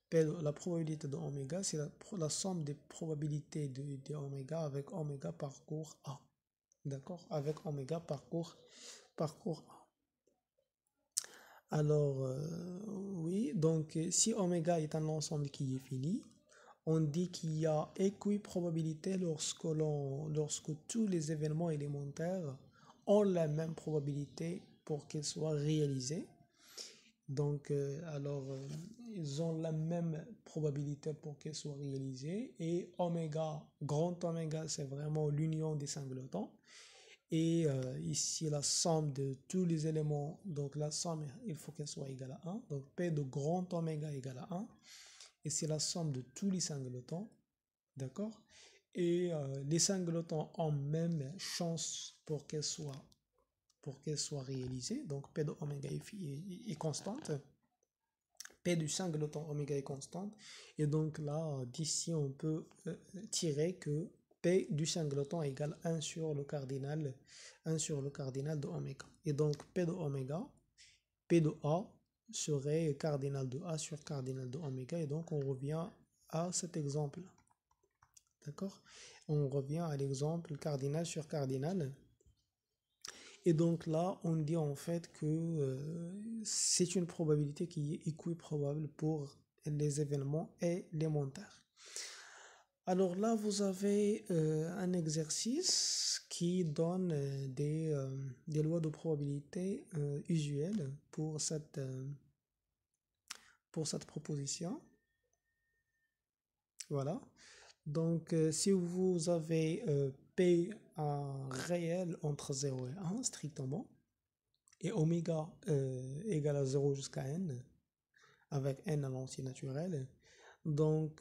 P la probabilité de oméga, c'est la, somme des probabilités de, de oméga avec oméga parcours A. D'accord Avec oméga parcours, parcours A. Alors, euh, oui, donc si oméga est un ensemble qui est fini, on dit qu'il y a équiprobabilité lorsque, lorsque tous les événements élémentaires ont la même probabilité pour qu'ils soient réalisés. Donc, euh, alors, euh, ils ont la même probabilité pour qu'ils soient réalisés. Et oméga, grand oméga, c'est vraiment l'union des singletons. Et euh, ici, la somme de tous les éléments, donc la somme, il faut qu'elle soit égale à 1. Donc, P de grand oméga égale à 1 et c'est la somme de tous les singletons, d'accord Et euh, les singletons ont même chance pour qu'elle soit pour qu'elle soit réalisée, donc P de oméga est, constante, P du singleton oméga est constante, et donc là, d'ici, on peut euh, tirer que P du singleton égale 1 sur le cardinal, 1 sur le cardinal de oméga. Et donc P de oméga, P de A serait cardinal de A sur cardinal de oméga. Et donc, on revient à cet exemple. D'accord On revient à l'exemple cardinal sur cardinal. Et donc là, on dit en fait que euh, c'est une probabilité qui est équiprobable pour les événements élémentaires. Alors là, vous avez euh, un exercice qui donne euh, des, des lois de probabilité usuelles pour cette, pour cette proposition. Voilà. Donc, euh, si vous avez euh, P réel entre 0 et 1, strictement, et oméga euh, Égal égale à 0 jusqu'à n, avec n à l'entier naturel, donc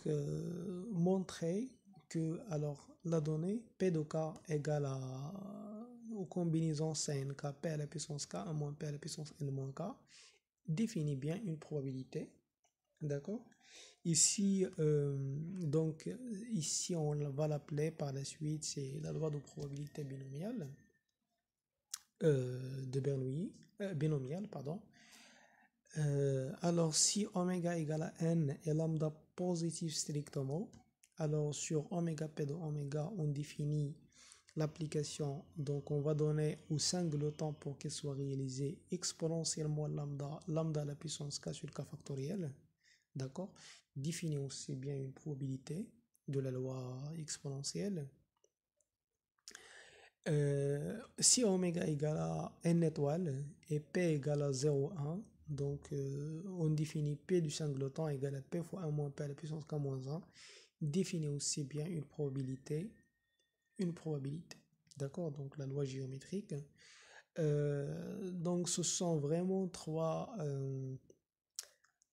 Montrez. que alors la donnée P de k égale à aux combinaisons CNK, P à la puissance K, 1 moins P à la puissance N moins K, définit bien une probabilité D'accord Ici, euh, donc, ici, on va l'appeler par la suite, c'est la loi de probabilité binomiale euh, de Bernoulli, euh, binomiale, pardon. alors, si oméga égale à n et lambda positif strictement, alors sur oméga p de oméga, on définit l'application. Donc, on va donner au singleton temps pour qu'elle soit réalisée exponentiellement lambda, lambda à la puissance k sur k factoriel. D'accord Définit aussi bien une probabilité de la loi exponentielle. Euh, si oméga égale à n étoile et p égale à 0,1, donc euh, on définit p du singleton égale à p fois 1 moins p à la puissance k moins 1, définit aussi bien une probabilité, une probabilité. D'accord Donc la loi géométrique. Euh, donc ce sont vraiment trois,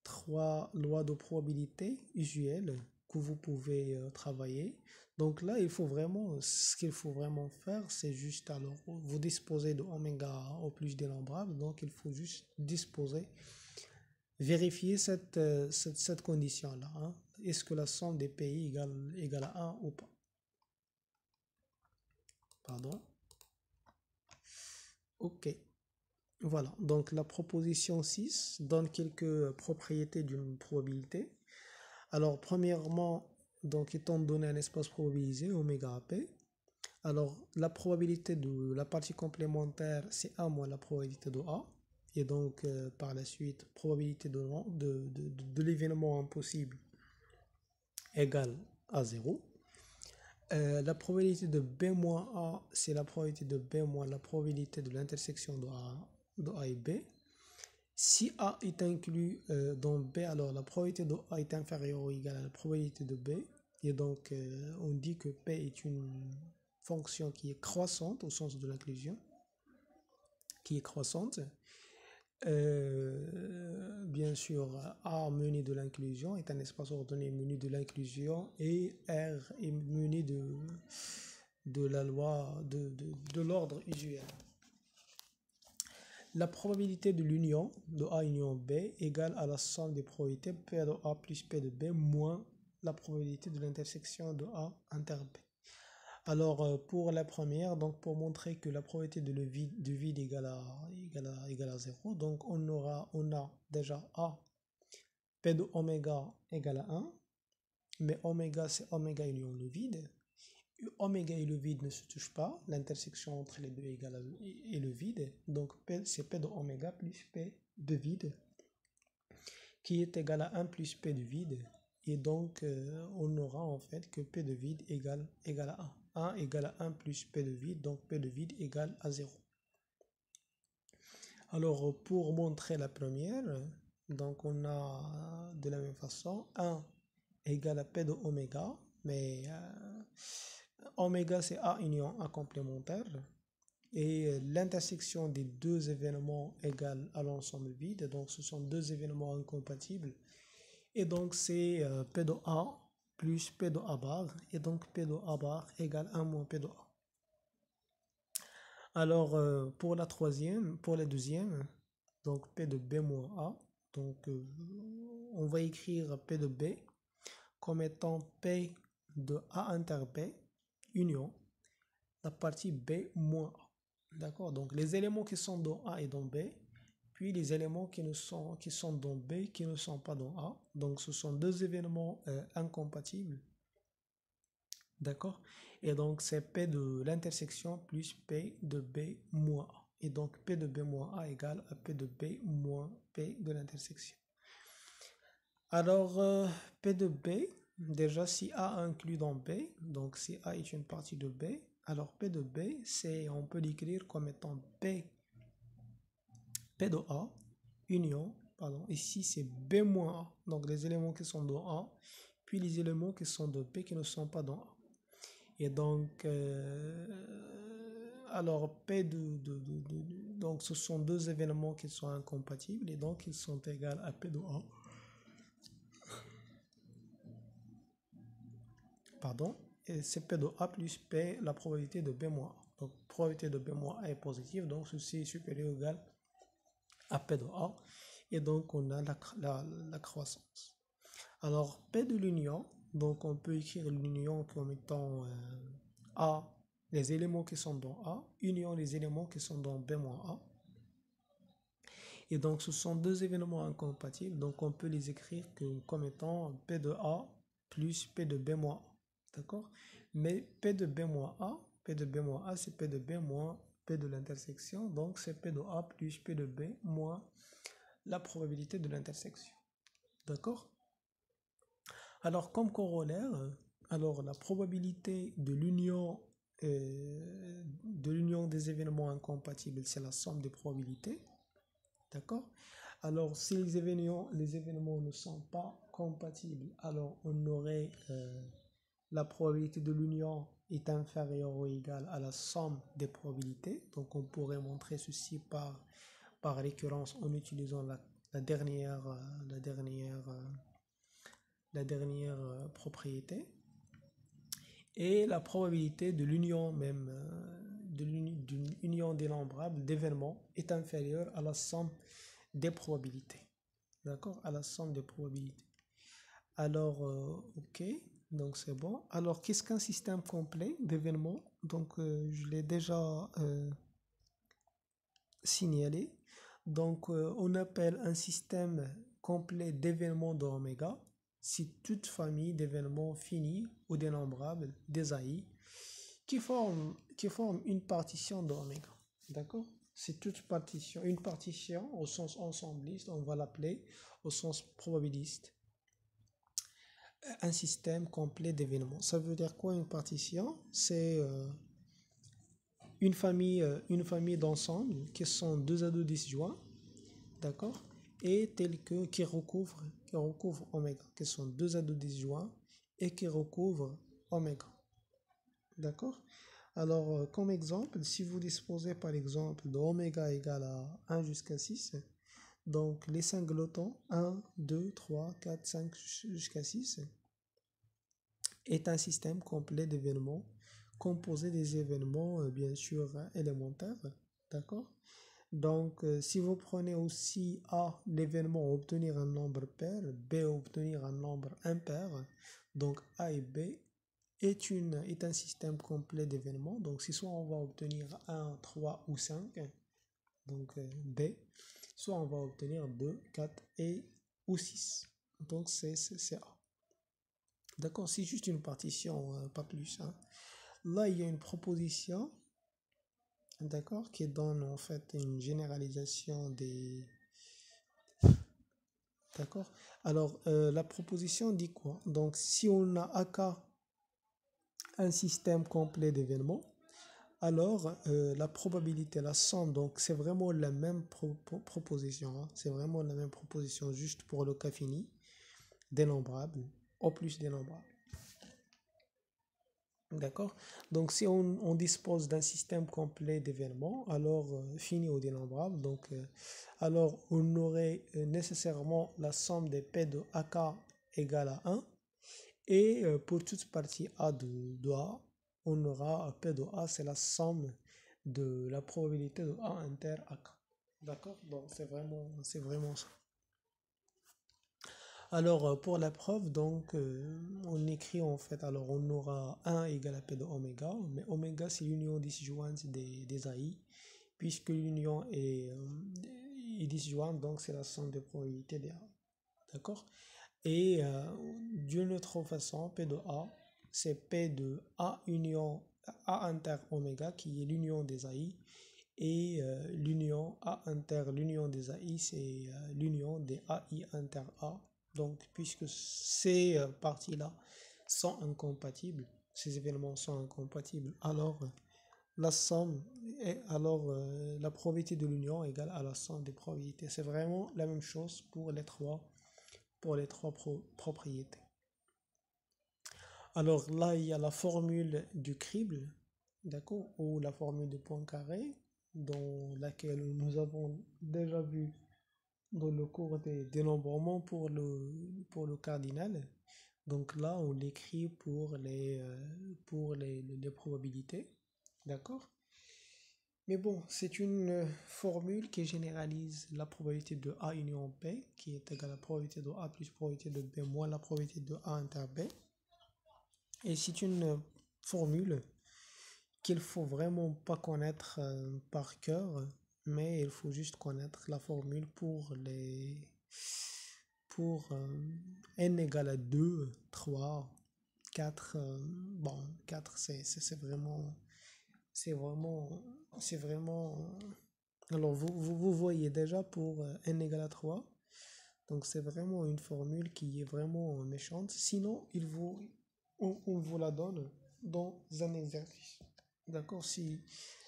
trois lois de probabilité usuelles que vous pouvez euh, travailler. Donc là, il faut vraiment, ce qu'il faut vraiment faire, c'est juste alors, vous disposez de oméga au plus dénombrable, donc il faut juste disposer, vérifier cette, euh, condition-là. Hein. Est-ce que la somme des pays égale, égale à 1 ou pas Pardon. OK. Voilà, donc la proposition 6 donne quelques propriétés d'une probabilité. Alors, premièrement, donc étant donné un espace probabilisé, oméga AP, alors la probabilité de la partie complémentaire, c'est A moins la probabilité de A, et donc euh, par la suite, probabilité de, de, l'événement impossible égale à 0. Euh, la probabilité de B moins A, c'est la probabilité de B moins la probabilité de l'intersection de A de A et B. Si A est inclus euh, dans B, alors la probabilité de A est inférieure ou égale à la probabilité de B. Et donc, euh, on dit que P est une fonction qui est croissante au sens de l'inclusion, qui est croissante. Euh, bien sûr, A mené de l'inclusion est un espace ordonné menu de l'inclusion et R est muni de, de la loi de, de l'ordre usuel. La probabilité de l'union de A union B égale à la somme des probabilités P de A plus P de B moins la probabilité de l'intersection de A inter B. Alors euh, pour la première, donc pour montrer que la probabilité de vide, du vide égale à, égale, à, 0, donc on aura on a déjà A P de oméga égale à 1, mais oméga c'est oméga union le vide, oméga et le vide ne se touchent pas, l'intersection entre les deux est égale à le vide, donc c'est P de oméga plus P de vide qui est égal à 1 plus P de vide et donc euh, on aura en fait que P de vide égale, égal à 1. 1 égale à 1 plus P de vide, donc P de vide égale à 0. Alors pour montrer la première, donc on a euh, de la même façon 1 égale à P de oméga, mais... Euh, Oméga, c'est A union A complémentaire. Et euh, l'intersection des deux événements égale à l'ensemble vide. Donc, ce sont deux événements incompatibles. Et donc, c'est euh, P de A plus P de A bar. Et donc, P de A bar égale 1 moins P de A. Alors, euh, pour la troisième, pour la deuxième, donc P de B moins A. Donc, on va écrire P de B comme étant P de A inter P union, la partie B moins A. D'accord Donc les éléments qui sont dans A et dans B, puis les éléments qui, ne sont, qui sont dans B, qui ne sont pas dans A. Donc ce sont deux événements euh, incompatibles. D'accord Et donc c'est P de l'intersection plus P de B moins A. Et donc P de B moins A égale à P de B moins P de l'intersection. Alors, euh, P de B, Déjà, si A inclus dans B, donc si A est une partie de B, alors P de B, on peut l'écrire comme étant P, de A, union, pardon, ici c'est B moins A, donc les éléments qui sont dans A, puis les éléments qui sont de P qui ne sont pas dans A. Et donc, euh, alors P de, de, de, donc ce sont deux événements qui sont incompatibles et donc ils sont égaux à P de A. et c'est P de A plus P, la probabilité de B-. A. Donc, probabilité de B- A est positive, donc ceci est supérieur ou égal à P de A, et donc on a la, croissance. Alors, P de l'union, donc on peut écrire l'union comme étant euh, A, les éléments qui sont dans A, union les éléments qui sont dans B-A. Et donc, ce sont deux événements incompatibles, donc on peut les écrire comme étant P de A plus P de B-A. D'accord Mais P de B moins A, P de B moins A, c'est P de B moins P de l'intersection. Donc, c'est P de A plus P de B moins la probabilité de l'intersection. D'accord Alors, comme corollaire, alors la probabilité de l'union euh, de l'union des événements incompatibles, c'est la somme des probabilités. D'accord Alors, si les événements, les événements ne sont pas compatibles, alors on aurait... Euh, la probabilité de l'union est inférieure ou égale à la somme des probabilités. Donc on pourrait montrer ceci par, par récurrence en utilisant la, dernière, la dernière, euh, la dernière euh, euh, propriété. Et la probabilité de l'union même, d'une union dénombrable d'événements est inférieure à la somme des probabilités. D'accord À la somme des probabilités. Alors, ok. Donc c'est bon. Alors qu'est-ce qu'un système complet d'événements Donc euh, je l'ai déjà euh, signalé. Donc euh, on appelle un système complet d'événements d'Oméga si toute famille d'événements finis ou dénombrables, des AI, qui forment, une partition d'Omega D'accord c'est toute partition. Une partition au sens ensembliste, on va l'appeler au sens probabiliste un système complet d'événements. Ça veut dire quoi une partition C'est euh, une famille, euh, une famille d'ensemble qui sont deux à deux disjoints, d'accord Et tel que qui recouvre, qui recouvre oméga, qui sont deux à deux disjoints et qui recouvre oméga. D'accord Alors, euh, comme exemple, si vous disposez par exemple de oméga égale à 1 jusqu'à 6, donc les cinglotants 1, 2, 3, 4, 5 jusqu'à 6 est un système complet d'événements composé des événements euh, bien sûr élémentaires. D'accord donc, euh, si vous prenez aussi A, l'événement obtenir un nombre pair, B, obtenir un nombre impair, donc A et B est, une, est un système complet d'événements. Donc, si soit on va obtenir 1, 3 ou 5, donc euh, B, soit on va obtenir 2, 4 et ou 6. Donc c'est A. D'accord, c'est juste une partition, euh, pas plus. Hein. Là, il y a une proposition, d'accord, qui donne en fait une généralisation des... D'accord Alors, euh, la proposition dit quoi Donc, si on a AK, un système complet d'événements, alors euh, la probabilité, la somme, donc c'est vraiment la même proposition, hein. c'est vraiment la même proposition juste pour le cas fini, dénombrable, au plus dénombrable. D'accord Donc si on, dispose d'un système complet d'événements, alors euh, fini ou dénombrable, donc euh, alors on aurait nécessairement la somme des P de AK égale à 1 et pour toute partie A de, de A on aura P de A, c'est la somme de la probabilité de A inter A. D'accord Donc c'est vraiment, c'est vraiment ça. Alors euh, pour la preuve, donc euh, on écrit en fait, alors on aura 1 égale à P de oméga, mais oméga c'est l'union disjointe des, des AI, puisque l'union euh, est, disjointe, donc c'est la somme des probabilités des A. D'accord Et d'une autre façon, P de A, c'est P de A union A inter oméga qui est l'union des AI et euh, l'union A inter l'union des AI c'est euh, l'union des AI inter A. Donc puisque ces euh, parties-là sont incompatibles, ces événements sont incompatibles, alors la somme est alors la probabilité de l'union égale à la somme des probabilités. C'est vraiment la même chose pour les trois pour les trois propriétés. Alors là, il y a la formule du crible, d'accord, ou la formule de carré, dans laquelle nous avons déjà vu dans le cours des dénombrements pour le, pour le cardinal. Donc là, on l'écrit pour euh, les, probabilités, d'accord mais bon, c'est une formule qui généralise la probabilité de A union B, qui est égale à la probabilité de A plus probabilité de B moins la probabilité de A inter B. Et c'est une euh, formule qu'il faut vraiment pas connaître euh, par cœur, mais il faut juste connaître la formule pour les pour euh, n égale à 2, 3, 4 bon, 4 c'est vraiment c'est vraiment c'est vraiment alors vous, vous voyez déjà pour n égale à 3 donc c'est vraiment une formule qui est vraiment méchante sinon il vous on vous la donne dans un exercice. D'accord Si,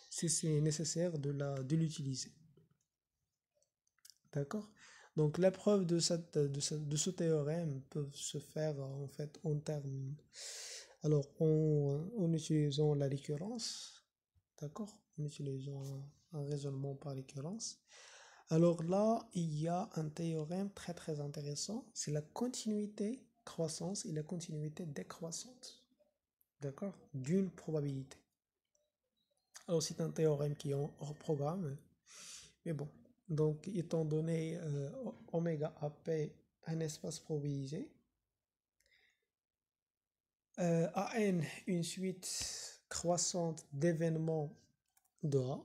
c'est nécessaire de, la, de l'utiliser. D'accord Donc la preuve de, cette, de, ce, théorème peut se faire en fait en termes... Alors en, en utilisant la récurrence, d'accord En utilisant un raisonnement par récurrence. Alors là, il y a un théorème très très intéressant, c'est la continuité croissance et la continuité décroissante, d'accord, d'une probabilité. Alors ah, c'est un théorème qui est hors programme, mais bon, donc étant donné euh, oméga AP un espace probabilisé, euh, AN une suite croissante d'événements de A,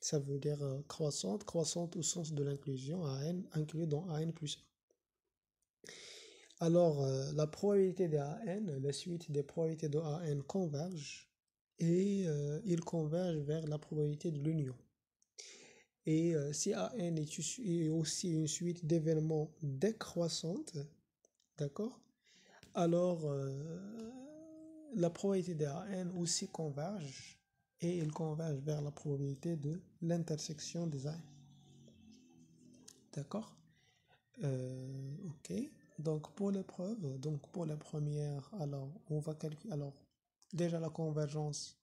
ça veut dire euh, croissante, croissante au sens de l'inclusion, AN inclus dans AN plus A. Alors, euh, la probabilité de AN, la suite des probabilités de AN converge et euh, il converge vers la probabilité de l'union. Et euh, si AN est, aussi une suite d'événements décroissantes, d'accord Alors, la probabilité de AN aussi converge et il converge vers la probabilité de l'intersection des AN. D'accord Ok. Donc pour l'épreuve, donc pour la première, alors on va calculer. Alors déjà la convergence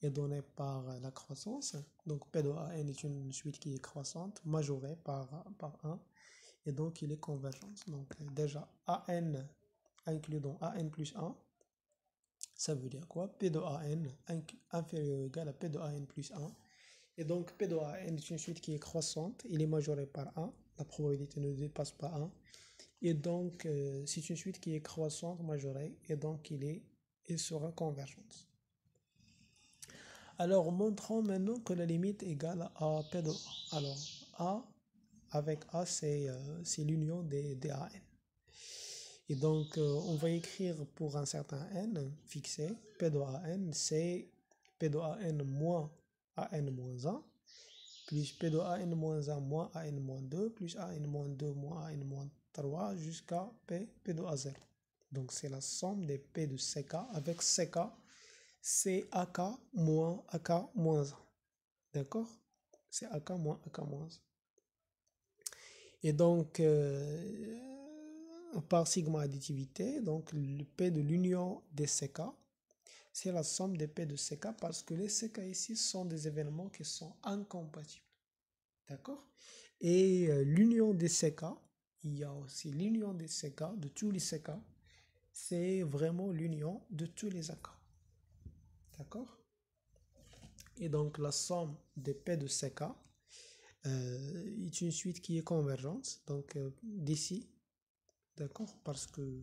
est donnée par la croissance. Donc P de AN est une suite qui est croissante, majorée par, 1. Et donc il est convergence. Donc déjà AN inclus dans AN plus 1, ça veut dire quoi P de AN inférieur ou égal à P de AN plus 1. Et donc P de n est une suite qui est croissante, il est majoré par 1, la probabilité ne dépasse pas 1. Et donc, euh, c'est une suite qui est croissante, majorée, et donc il, est, sera convergente. Alors, montrons maintenant que la limite égale à P de A. Alors, A avec A, c'est euh, l'union des, des AN. Et donc, euh, on va écrire pour un certain n fixé, P de AN, c'est P de AN moins AN moins 1, plus P de AN moins 1 moins AN moins 2, plus AN moins 2 moins AN moins 3 jusqu'à P, p de à 0. Donc c'est la somme des P de CK avec CK, AK moins AK moins 1. D'accord C'est AK moins AK moins 1. Et donc, euh, par sigma additivité, donc le P de l'union des CK, c'est la somme des P de CK parce que les CK ici sont des événements qui sont incompatibles. D'accord Et euh, l'union des CK, il y a aussi l'union des CK, de tous les CK. C'est vraiment l'union de tous les AK. D'accord Et donc la somme des P de CK euh, est une suite qui est convergente, donc euh, d'ici. D'accord Parce que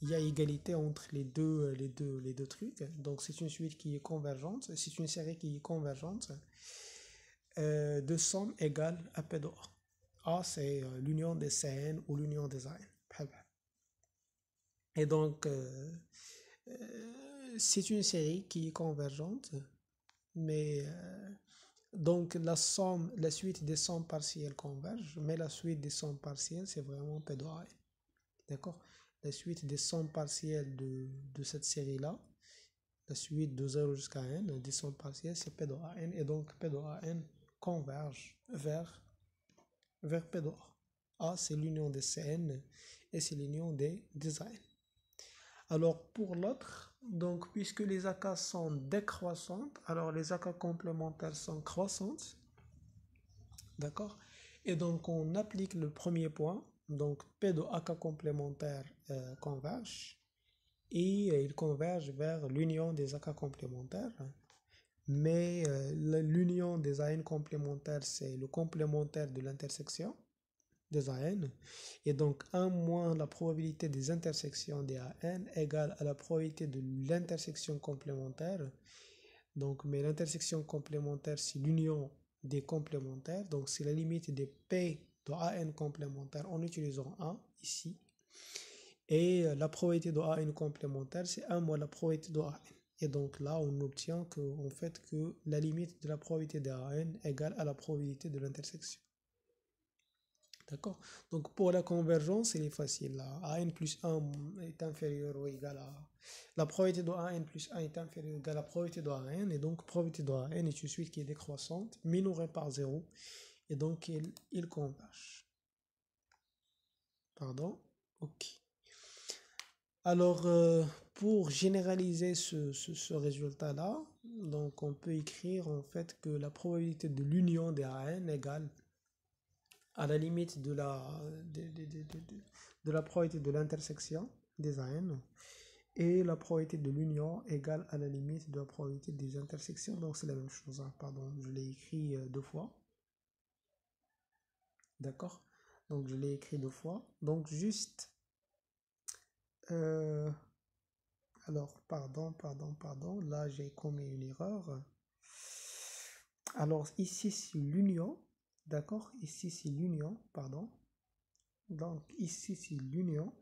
il y a égalité entre les deux, euh, les deux, les deux trucs. Donc c'est une suite qui est convergente, c'est une série qui est convergente de somme égale à P de c'est euh, l'union des CN ou l'union des AN Et donc, euh, euh, c'est une série qui est convergente, mais donc la somme, la suite des sommes partielles converge, mais la suite des sommes partielles, c'est vraiment p 2 an e. D'accord La suite des sommes partielles de, de cette série-là, la suite de 0 jusqu'à n, des sommes partielles, c'est P2AN, e. et donc P2AN e converge vers vers Pédor. A, c'est l'union des CN et c'est l'union des, design. Alors pour l'autre, donc puisque les AK sont décroissantes, alors les AK complémentaires sont croissantes. D'accord Et donc on applique le premier point, donc P de AK complémentaire euh, converge et euh, il converge vers l'union des AK complémentaires. Mais euh, l'union des AN complémentaires, c'est le complémentaire de l'intersection des AN. Et donc 1 moins la probabilité des intersections des AN égale à la probabilité de l'intersection complémentaire. Donc, mais l'intersection complémentaire, c'est l'union des complémentaires. Donc, c'est la limite des P de AN complémentaire en utilisant 1 ici. Et euh, la probabilité de AN complémentaire, c'est 1 moins la probabilité de AN. Et donc là, on obtient que, en fait, que la limite de la probabilité de AN égale à la probabilité de l'intersection. D'accord Donc pour la convergence, il est facile. AN plus 1 est inférieur ou égal à... La probabilité de AN plus 1 est inférieure ou égale à la probabilité de AN. Et donc, probabilité de AN est une suite qui est décroissante, minorée par 0. Et donc, il, il converge. Pardon Ok. Alors, euh, pour généraliser ce, résultat-là, donc on peut écrire en fait que la probabilité de l'union des AN égale à la limite de la, de, la probabilité de l'intersection des AN et la probabilité de l'union égale à la limite de la probabilité des intersections. Donc c'est la même chose. Hein. Pardon, je l'ai écrit euh, deux fois. D'accord Donc je l'ai écrit deux fois. Donc juste... Euh, alors, pardon, pardon, pardon. Là, j'ai commis une erreur. Alors, ici, c'est l'union. D'accord Ici, c'est l'union, pardon. Donc, ici, c'est l'union.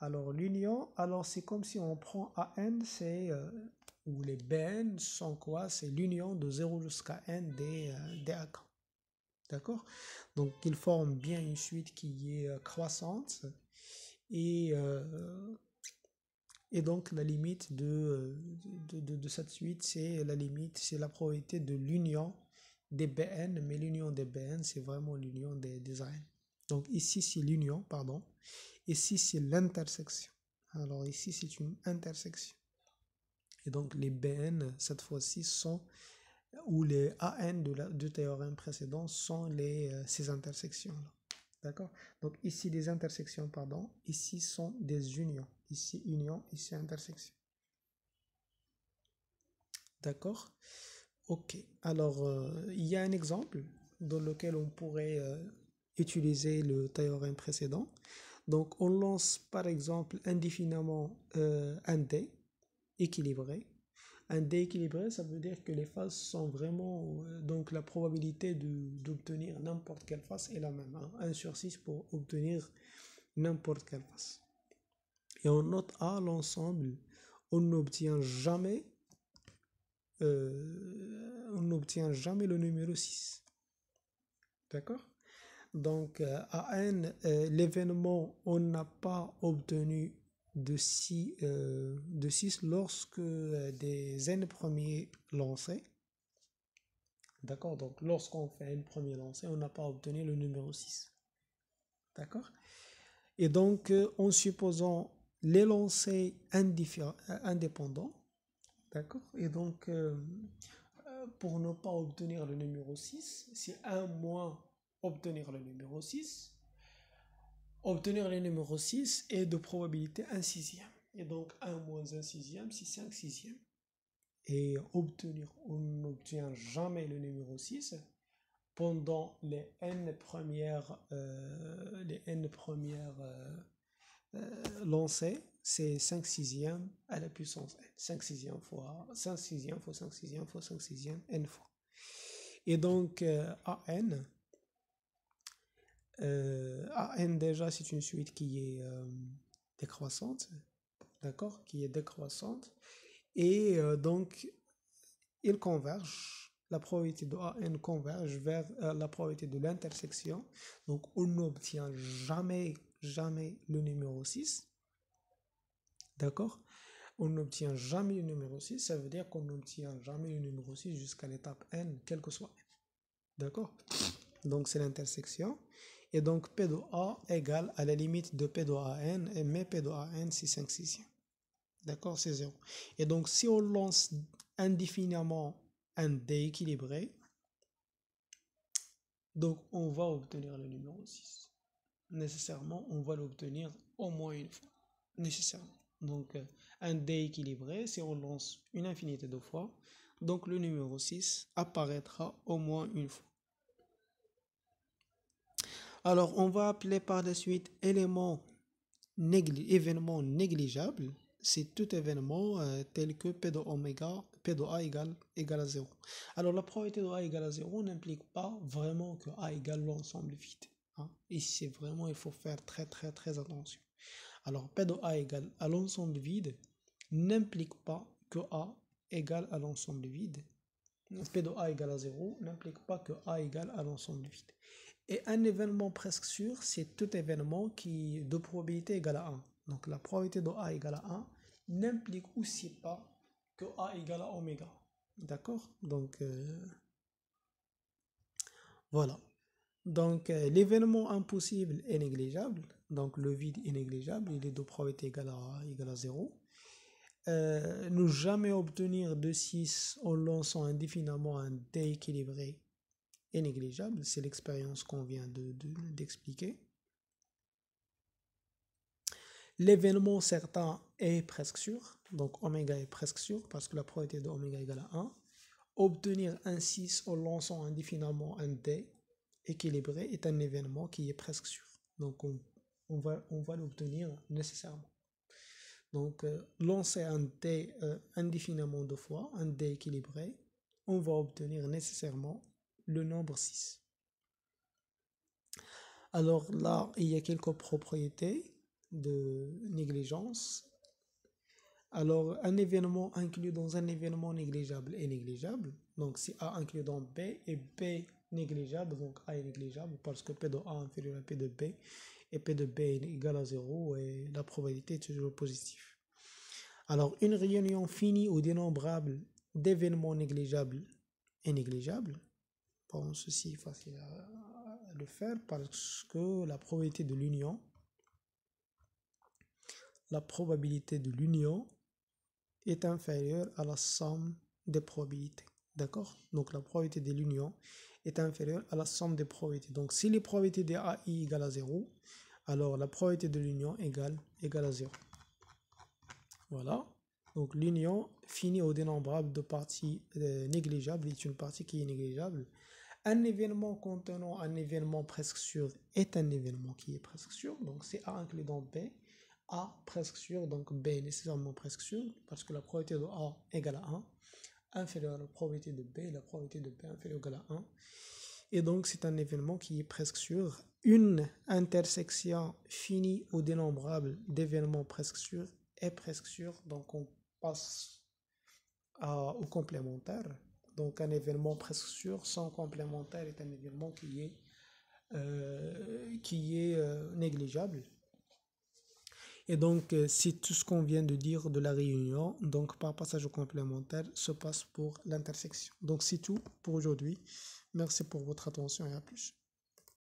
Alors, l'union, alors c'est comme si on prend AN, c'est, euh, ou les BN sont quoi C'est l'union de 0 jusqu'à N des, euh, des D'accord Donc, ils forment bien une suite qui est euh, croissante et et donc la limite euh, de, de, cette suite, c'est la limite, c'est la probabilité de l'union des BN, mais l'union des BN, c'est vraiment l'union des, des AN. Donc ici, c'est l'union, pardon. Ici, c'est l'intersection. Alors ici, c'est une intersection. Et donc les BN, cette fois-ci, sont, ou les AN de la, théorème précédent, sont les, euh, ces intersections-là. D'accord Donc ici, des intersections, pardon. Ici, sont des unions ici union, ici intersection. D'accord Ok, alors euh, il y a un exemple dans lequel on pourrait euh, utiliser le théorème précédent. Donc on lance par exemple indéfiniment euh, un dé équilibré. Un dé équilibré, ça veut dire que les faces sont vraiment... donc la probabilité d'obtenir n'importe quelle face est la même. Hein. Un 1 sur 6 pour obtenir n'importe quelle face et on note à l'ensemble, on n'obtient jamais euh, on n'obtient jamais le numéro 6. D'accord Donc an euh, à N, euh, l'événement, on n'a pas obtenu de 6, de 6 lorsque des N premiers lancés. D'accord Donc lorsqu'on fait N premier lancé, on n'a pas obtenu le numéro 6. D'accord Et donc en supposant lancer indépendant, d'accord Et donc, euh, euh, pour ne pas obtenir le numéro 6, c'est 1 moins obtenir le numéro 6. Obtenir le numéro 6 est de probabilité 1 sixième. Et donc 1 moins 1 sixième, c'est 5 sixième. Et obtenir, on n'obtient jamais le numéro 6 pendant les n premières, euh, les n premières euh, lancé, c'est 5 sixièmes à la puissance n. 5 sixièmes fois 5 sixièmes fois 5 sixièmes fois 5 sixièmes n fois. Et donc euh, AN, euh, AN déjà c'est une suite qui est euh, décroissante, d'accord, qui est décroissante. Et donc il converge, la probabilité de AN converge vers la probabilité de l'intersection. Donc on n'obtient jamais jamais le numéro 6. D'accord On n'obtient jamais le numéro 6, ça veut dire qu'on n'obtient jamais le numéro 6 jusqu'à l'étape n, quel que soit n. D'accord Donc c'est l'intersection. Et donc P de A égale à la limite de P de A n, et mais P de A n c'est 5 6 D'accord C'est 0. Et donc si on lance indéfiniment un dééquilibré, donc on va obtenir le numéro 6 nécessairement, on va l'obtenir au moins une fois. Nécessairement. Donc, euh, un dé équilibré, si on lance une infinité de fois, donc le numéro 6 apparaîtra au moins une fois. Alors, on va appeler par la suite élément événement négligeable. C'est tout événement euh, tel que P de, oméga, P de A égale à 0. Alors, la probabilité de A égale à 0 n'implique pas vraiment que A égale l'ensemble vide. Ici, hein, vraiment, il faut faire très, très, très attention. Alors, P de A égale à l'ensemble vide n'implique pas que A égale à l'ensemble vide. P de A égale à 0 n'implique pas que A égale à l'ensemble vide. Et un événement presque sûr, c'est tout événement qui de probabilité égale à 1. Donc la probabilité de A égale à 1 n'implique aussi pas que A égale à oméga. D'accord Donc, euh, voilà. Donc, euh, l'événement impossible est négligeable. Donc, le vide est négligeable. Il est de probabilité égale à, égale à 0. Euh, ne jamais obtenir de 6 en lançant indéfiniment un dé équilibré est négligeable. C'est l'expérience qu'on vient d'expliquer. De, L'événement certain est presque sûr. Donc, oméga est presque sûr parce que la probabilité de oméga égale à 1. Obtenir un 6 en lançant indéfiniment un dé équilibré est un événement qui est presque sûr. Donc on, va, l'obtenir nécessairement. Donc euh, lancer un dé euh, indéfiniment deux fois, un dé équilibré, on va obtenir nécessairement le nombre 6. Alors là, il y a quelques propriétés de négligence. Alors, un événement inclus dans un événement négligeable est négligeable. Donc, si A inclus dans B et B négligeable, donc A est négligeable parce que P de A est inférieur à P de B et P de B est égal à 0 et la probabilité est toujours positive. Alors, une réunion finie ou dénombrable d'événements négligeables est négligeable. Bon, ceci est facile le faire parce que la probabilité de l'union, la probabilité de l'union est inférieure à la somme des probabilités. D'accord Donc la probabilité de l'union est inférieure à la somme des probabilités. Donc si les probabilités de AI égale à 0, alors la probabilité de l'union égale, égale à 0. Voilà. Donc l'union finie au dénombrable de parties euh, négligeables est une partie qui est négligeable. Un événement contenant un événement presque sûr est un événement qui est presque sûr. Donc c'est A inclus dans B. A presque sûr, donc B nécessairement presque sûr, parce que la probabilité de A égale à 1 inférieure à la probabilité de B, la probabilité de B inférieure à 1. Et donc, c'est un événement qui est presque sûr. Une intersection finie ou dénombrable d'événements presque sûrs est presque sûr Donc, on passe au complémentaire. Donc, un événement presque sûr sans complémentaire est un événement qui est, euh, qui est euh, négligeable. Et donc, euh, si tout ce qu'on vient de dire de la réunion. Donc, par passage complémentaire, se passe pour l'intersection. Donc, c'est tout pour aujourd'hui. Merci pour votre attention et à plus.